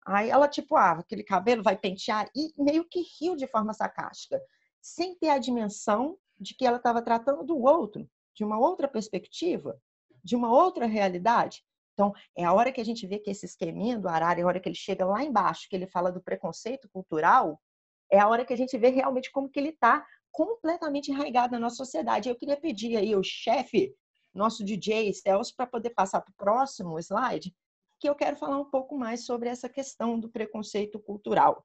Aí ela, tipo, ah, aquele cabelo vai pentear. E meio que riu de forma sarcástica, sem ter a dimensão de que ela estava tratando do outro, de uma outra perspectiva de uma outra realidade. Então, é a hora que a gente vê que esse esqueminha do Arara, é a hora que ele chega lá embaixo, que ele fala do preconceito cultural, é a hora que a gente vê realmente como que ele está completamente enraigado na nossa sociedade. Eu queria pedir aí o chefe, nosso DJ Celso, para poder passar para o próximo slide, que eu quero falar um pouco mais sobre essa questão do preconceito cultural.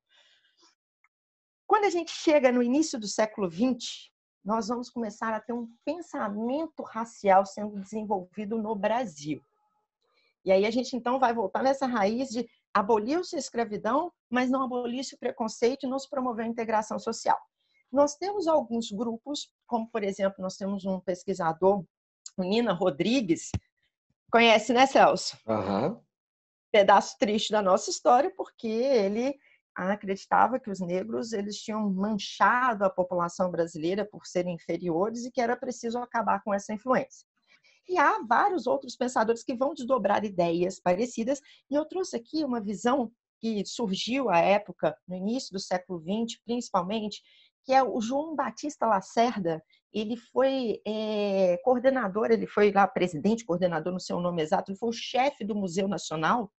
Quando a gente chega no início do século XX, nós vamos começar a ter um pensamento racial sendo desenvolvido no Brasil. E aí a gente então vai voltar nessa raiz de aboliu-se a escravidão, mas não aboliu-se o preconceito e não se promoveu a integração social. Nós temos alguns grupos, como por exemplo, nós temos um pesquisador, Nina Rodrigues, conhece, né, Celso? Uhum. Pedaço triste da nossa história, porque ele acreditava que os negros eles tinham manchado a população brasileira por serem inferiores e que era preciso acabar com essa influência. E há vários outros pensadores que vão desdobrar ideias parecidas, e eu trouxe aqui uma visão que surgiu à época, no início do século XX, principalmente, que é o João Batista Lacerda. Ele foi é, coordenador, ele foi lá presidente, coordenador, não sei o nome exato, ele foi o chefe do Museu Nacional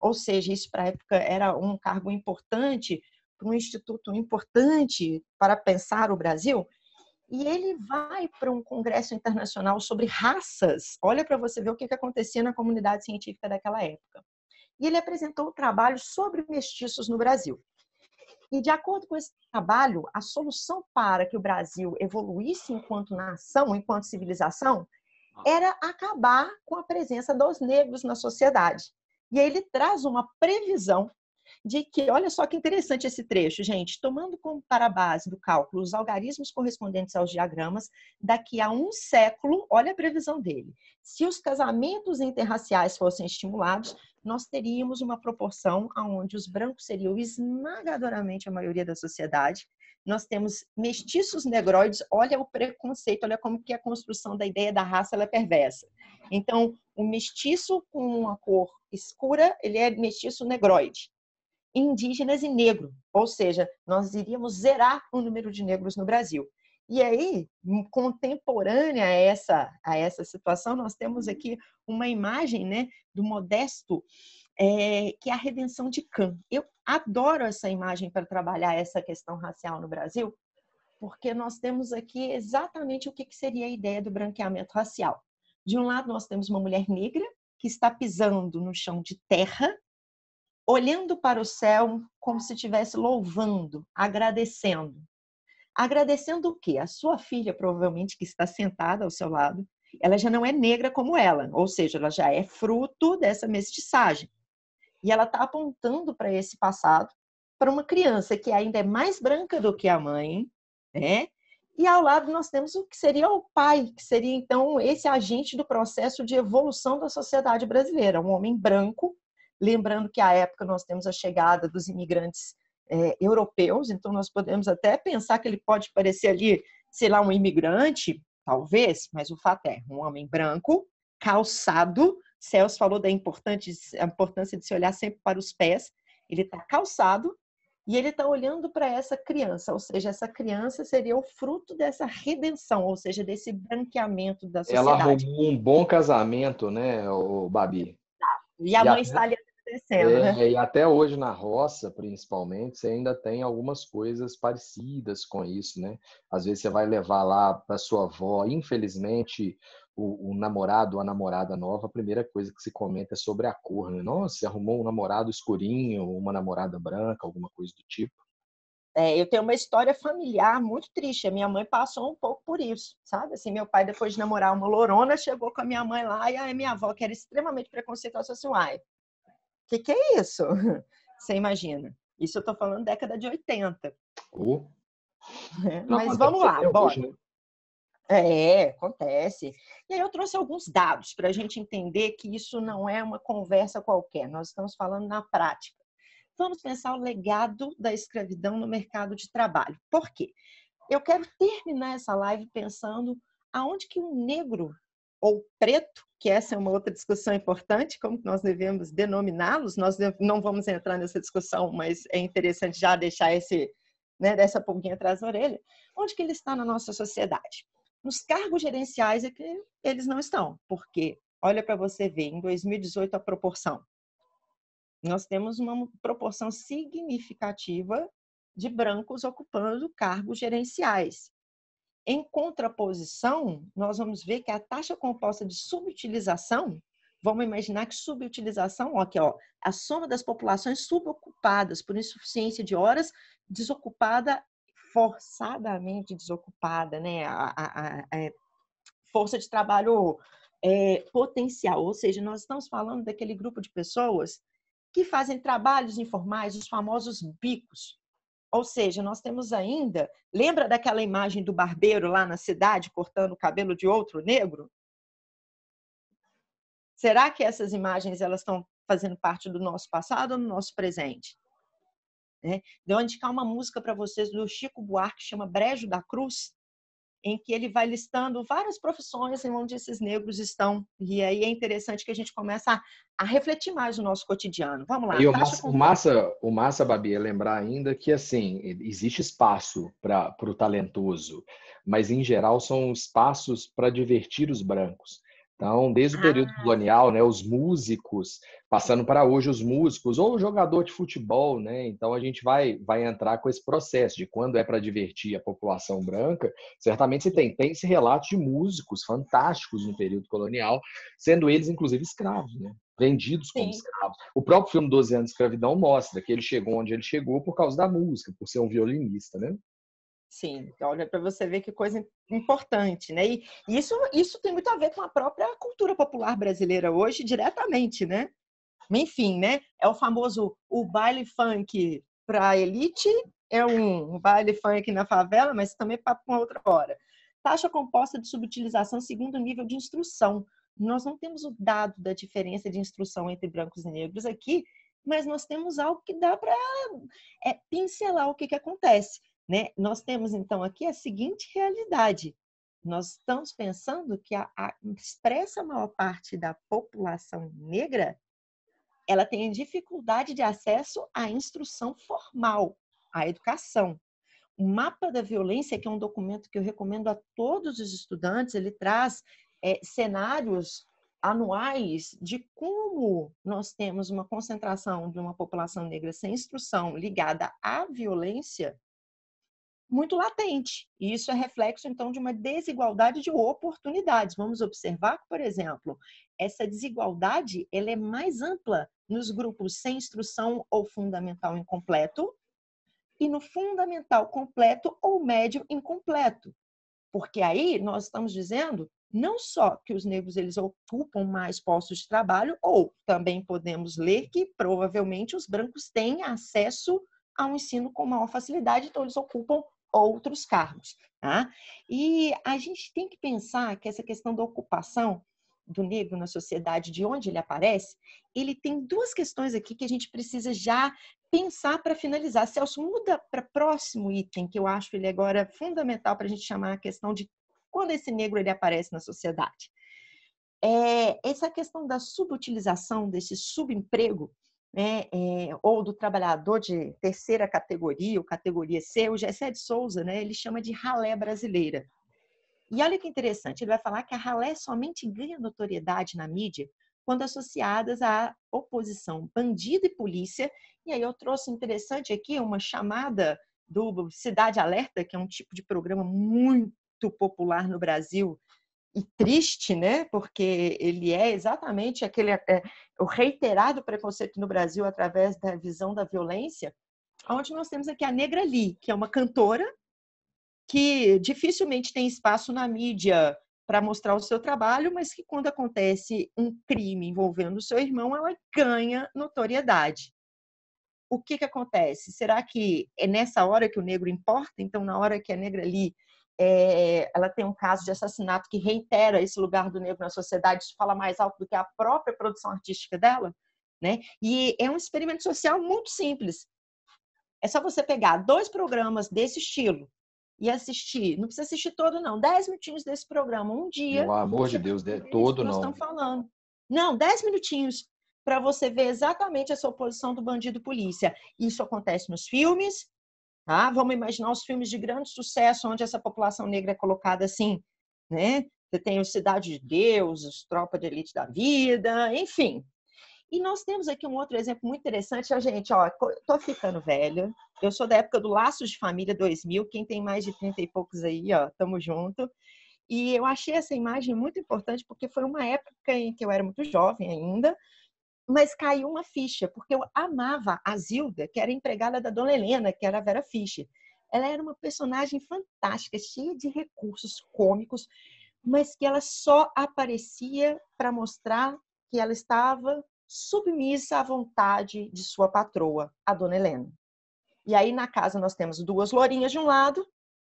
ou seja, isso para a época era um cargo importante, para um instituto importante para pensar o Brasil. E ele vai para um congresso internacional sobre raças. Olha para você ver o que, que acontecia na comunidade científica daquela época. E ele apresentou o um trabalho sobre mestiços no Brasil. E de acordo com esse trabalho, a solução para que o Brasil evoluísse enquanto nação, enquanto civilização, era acabar com a presença dos negros na sociedade. E aí ele traz uma previsão de que, olha só que interessante esse trecho, gente, tomando como para a base do cálculo os algarismos correspondentes aos diagramas, daqui a um século, olha a previsão dele, se os casamentos interraciais fossem estimulados, nós teríamos uma proporção onde os brancos seriam esmagadoramente a maioria da sociedade nós temos mestiços negroides, olha o preconceito, olha como que a construção da ideia da raça ela é perversa. Então, o mestiço com uma cor escura, ele é mestiço negroide. Indígenas e negro, ou seja, nós iríamos zerar o número de negros no Brasil. E aí, contemporânea a essa, a essa situação, nós temos aqui uma imagem né, do modesto é, que é a redenção de Can. Eu adoro essa imagem para trabalhar essa questão racial no Brasil, porque nós temos aqui exatamente o que, que seria a ideia do branqueamento racial. De um lado, nós temos uma mulher negra que está pisando no chão de terra, olhando para o céu como se estivesse louvando, agradecendo. Agradecendo o quê? A sua filha, provavelmente, que está sentada ao seu lado, ela já não é negra como ela, ou seja, ela já é fruto dessa mestiçagem e ela está apontando para esse passado para uma criança que ainda é mais branca do que a mãe, né? E ao lado nós temos o que seria o pai, que seria então esse agente do processo de evolução da sociedade brasileira, um homem branco. Lembrando que à época nós temos a chegada dos imigrantes é, europeus, então nós podemos até pensar que ele pode parecer ali, sei lá, um imigrante, talvez, mas o fato é um homem branco, calçado, Celso falou da importância de se olhar sempre para os pés. Ele está calçado e ele está olhando para essa criança, ou seja, essa criança seria o fruto dessa redenção, ou seja, desse branqueamento da sociedade. Ela arrumou um bom casamento, né, o Babi? E a e mãe até... está ali acontecendo, né? é, né? E até hoje na roça, principalmente, você ainda tem algumas coisas parecidas com isso, né? Às vezes você vai levar lá para sua avó, infelizmente, o, o, namorado, a namorada nova, a primeira coisa que se comenta é sobre a cor, né? Nossa, arrumou um namorado escurinho, uma namorada branca, alguma coisa do tipo. É, eu tenho uma história familiar muito triste. A minha mãe passou um pouco por isso, sabe? Assim, meu pai, depois de namorar uma lorona, chegou com a minha mãe lá e a minha avó, que era extremamente preconceituosa, assim, uai, o que, que é isso? Você imagina. Isso eu tô falando década de 80. É, mas é vamos lá, bora. Hoje, né? É, acontece. E aí eu trouxe alguns dados para a gente entender que isso não é uma conversa qualquer, nós estamos falando na prática. Vamos pensar o legado da escravidão no mercado de trabalho. Por quê? Eu quero terminar essa live pensando aonde que um negro ou preto, que essa é uma outra discussão importante, como nós devemos denominá-los, nós não vamos entrar nessa discussão, mas é interessante já deixar esse, né, dessa pulguinha atrás da orelha, onde que ele está na nossa sociedade. Nos cargos gerenciais é que eles não estão, porque olha para você ver, em 2018 a proporção. Nós temos uma proporção significativa de brancos ocupando cargos gerenciais. Em contraposição, nós vamos ver que a taxa composta de subutilização, vamos imaginar que subutilização, ó, aqui, ó, a soma das populações subocupadas por insuficiência de horas, desocupada forçadamente desocupada, né? A, a, a, é, força de trabalho é, potencial, ou seja, nós estamos falando daquele grupo de pessoas que fazem trabalhos informais, os famosos bicos. Ou seja, nós temos ainda, lembra daquela imagem do barbeiro lá na cidade cortando o cabelo de outro negro? Será que essas imagens elas estão fazendo parte do nosso passado ou do nosso presente? Né? onde vou indicar uma música para vocês do Chico Buarque, que chama Brejo da Cruz, em que ele vai listando várias profissões em onde esses negros estão. E aí é interessante que a gente começa a, a refletir mais no nosso cotidiano. Vamos lá. E o massa, o massa, o massa, Babi, é lembrar ainda que, assim, existe espaço para o talentoso, mas, em geral, são espaços para divertir os brancos. Então, desde o período ah. colonial, né, os músicos, passando para hoje os músicos ou o jogador de futebol, né? Então a gente vai vai entrar com esse processo de quando é para divertir a população branca. Certamente se tem tem esse relato de músicos fantásticos no período colonial, sendo eles inclusive escravos, né? Vendidos Sim. como escravos. O próprio filme 12 anos de escravidão mostra que ele chegou onde ele chegou por causa da música, por ser um violinista, né? Sim, olha para você ver que coisa importante, né? E isso, isso tem muito a ver com a própria cultura popular brasileira hoje, diretamente, né? Enfim, né? É o famoso o baile funk para elite, é um baile funk na favela, mas também para uma outra hora. Taxa composta de subutilização segundo nível de instrução. Nós não temos o dado da diferença de instrução entre brancos e negros aqui, mas nós temos algo que dá para é, pincelar o que, que acontece. Né? Nós temos então aqui a seguinte realidade: nós estamos pensando que a, a expressa maior parte da população negra ela tem dificuldade de acesso à instrução formal, à educação. O mapa da violência, que é um documento que eu recomendo a todos os estudantes, ele traz é, cenários anuais de como nós temos uma concentração de uma população negra sem instrução ligada à violência muito latente. E isso é reflexo, então, de uma desigualdade de oportunidades. Vamos observar que, por exemplo, essa desigualdade ela é mais ampla nos grupos sem instrução ou fundamental incompleto e no fundamental completo ou médio incompleto. Porque aí nós estamos dizendo não só que os negros eles ocupam mais postos de trabalho, ou também podemos ler que provavelmente os brancos têm acesso ao ensino com maior facilidade, então eles ocupam outros cargos. Tá? E a gente tem que pensar que essa questão da ocupação do negro na sociedade, de onde ele aparece, ele tem duas questões aqui que a gente precisa já pensar para finalizar. Celso, muda para próximo item, que eu acho ele agora fundamental para a gente chamar a questão de quando esse negro ele aparece na sociedade. É, essa questão da subutilização, desse subemprego, né, é, ou do trabalhador de terceira categoria, ou categoria C, o Gessé de Souza, né, ele chama de ralé brasileira. E olha que interessante, ele vai falar que a ralé somente ganha notoriedade na mídia quando associadas à oposição bandido e polícia. E aí eu trouxe interessante aqui uma chamada do Cidade Alerta, que é um tipo de programa muito popular no Brasil, e triste, né? Porque ele é exatamente aquele é, é, o reiterado preconceito no Brasil através da visão da violência, onde nós temos aqui a Negra Lee, que é uma cantora que dificilmente tem espaço na mídia para mostrar o seu trabalho, mas que quando acontece um crime envolvendo o seu irmão, ela ganha notoriedade. O que que acontece? Será que é nessa hora que o negro importa? Então, na hora que a Negra Lee é, ela tem um caso de assassinato que reitera esse lugar do negro na sociedade, isso fala mais alto do que a própria produção artística dela, né? E é um experimento social muito simples. É só você pegar dois programas desse estilo e assistir, não precisa assistir todo não, dez minutinhos desse programa, um dia. Pelo amor de Deus, né? de... todo não. Estão falando. Não, dez minutinhos para você ver exatamente essa oposição do bandido polícia. Isso acontece nos filmes, Tá? Vamos imaginar os filmes de grande sucesso onde essa população negra é colocada assim, né? Você tem o Cidade de Deus, os Tropa de Elite da Vida, enfim. E nós temos aqui um outro exemplo muito interessante. A gente, ó, tô ficando velha. Eu sou da época do Laços de Família 2000. Quem tem mais de 30 e poucos aí, ó, tamo junto. E eu achei essa imagem muito importante porque foi uma época em que eu era muito jovem ainda, mas caiu uma ficha, porque eu amava a Zilda, que era empregada da Dona Helena, que era a Vera Fischer. Ela era uma personagem fantástica, cheia de recursos cômicos, mas que ela só aparecia para mostrar que ela estava submissa à vontade de sua patroa, a Dona Helena. E aí na casa nós temos duas lourinhas de um lado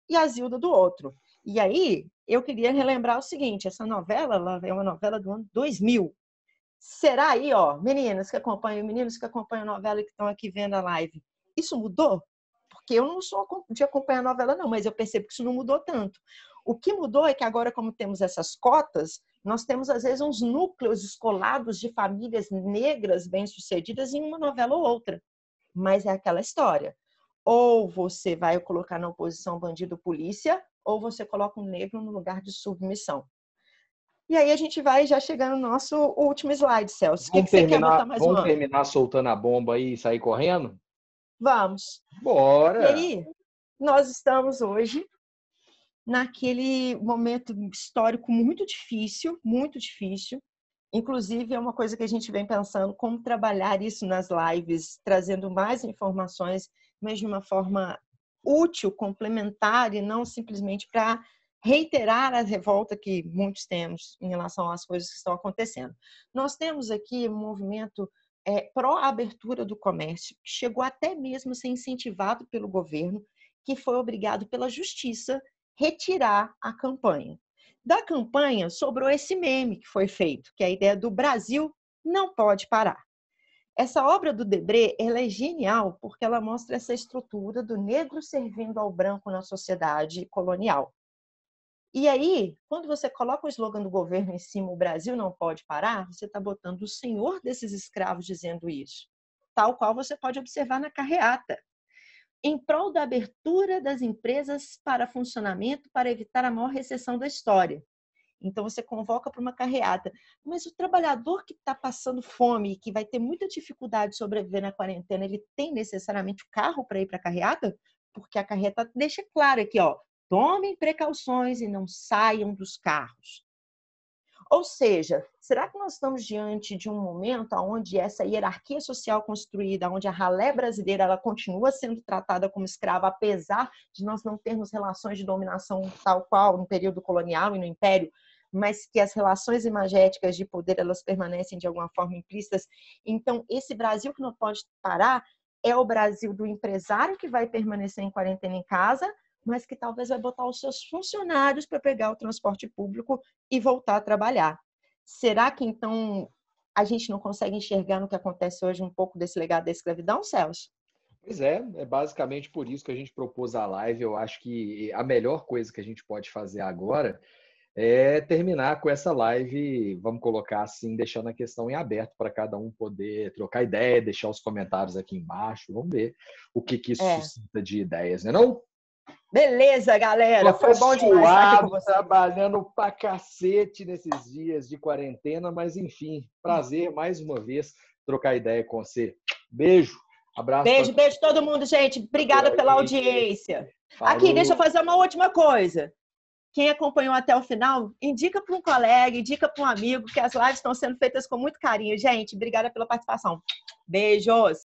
e a Zilda do outro. E aí eu queria relembrar o seguinte, essa novela ela é uma novela do ano 2000, Será aí, ó, meninas que acompanham, meninos que acompanham a novela que estão aqui vendo a live, isso mudou? Porque eu não sou de acompanhar a novela, não, mas eu percebo que isso não mudou tanto. O que mudou é que agora, como temos essas cotas, nós temos, às vezes, uns núcleos escolados de famílias negras bem-sucedidas em uma novela ou outra. Mas é aquela história. Ou você vai colocar na oposição bandido-polícia, ou você coloca um negro no lugar de submissão. E aí a gente vai já chegando no nosso último slide, Celso. Vamos, que que terminar, vamos um terminar soltando a bomba aí e sair correndo? Vamos. Bora! E aí, nós estamos hoje naquele momento histórico muito difícil, muito difícil. Inclusive, é uma coisa que a gente vem pensando como trabalhar isso nas lives, trazendo mais informações, mas de uma forma útil, complementar e não simplesmente para reiterar a revolta que muitos temos em relação às coisas que estão acontecendo. Nós temos aqui um movimento é, pró-abertura do comércio, que chegou até mesmo a ser incentivado pelo governo, que foi obrigado pela justiça retirar a campanha. Da campanha sobrou esse meme que foi feito, que é a ideia do Brasil não pode parar. Essa obra do Debré ela é genial porque ela mostra essa estrutura do negro servindo ao branco na sociedade colonial. E aí, quando você coloca o slogan do governo em cima, o Brasil não pode parar, você está botando o senhor desses escravos dizendo isso, tal qual você pode observar na carreata. Em prol da abertura das empresas para funcionamento para evitar a maior recessão da história. Então você convoca para uma carreata. Mas o trabalhador que está passando fome e que vai ter muita dificuldade de sobreviver na quarentena, ele tem necessariamente o carro para ir para a carreata? Porque a carreata deixa claro aqui, ó, tomem precauções e não saiam dos carros. Ou seja, será que nós estamos diante de um momento onde essa hierarquia social construída, onde a ralé brasileira ela continua sendo tratada como escrava, apesar de nós não termos relações de dominação tal qual no período colonial e no império, mas que as relações imagéticas de poder elas permanecem de alguma forma implícitas. Então, esse Brasil que não pode parar é o Brasil do empresário que vai permanecer em quarentena em casa, mas que talvez vai botar os seus funcionários para pegar o transporte público e voltar a trabalhar. Será que então a gente não consegue enxergar no que acontece hoje um pouco desse legado da escravidão, Celso? Pois é, é basicamente por isso que a gente propôs a live. Eu acho que a melhor coisa que a gente pode fazer agora é terminar com essa live, vamos colocar assim, deixando a questão em aberto para cada um poder trocar ideia, deixar os comentários aqui embaixo, vamos ver o que, que isso é. suscita de ideias, né não? Beleza, galera. Tô foi bom demais suado, com você. trabalhando pra cacete nesses dias de quarentena, mas enfim, prazer mais uma vez trocar ideia com você. Beijo, abraço. Beijo, pra... beijo todo mundo, gente. Obrigada pela audiência. Aqui, deixa eu fazer uma última coisa. Quem acompanhou até o final, indica para um colega, indica para um amigo, que as lives estão sendo feitas com muito carinho. Gente, obrigada pela participação. Beijos!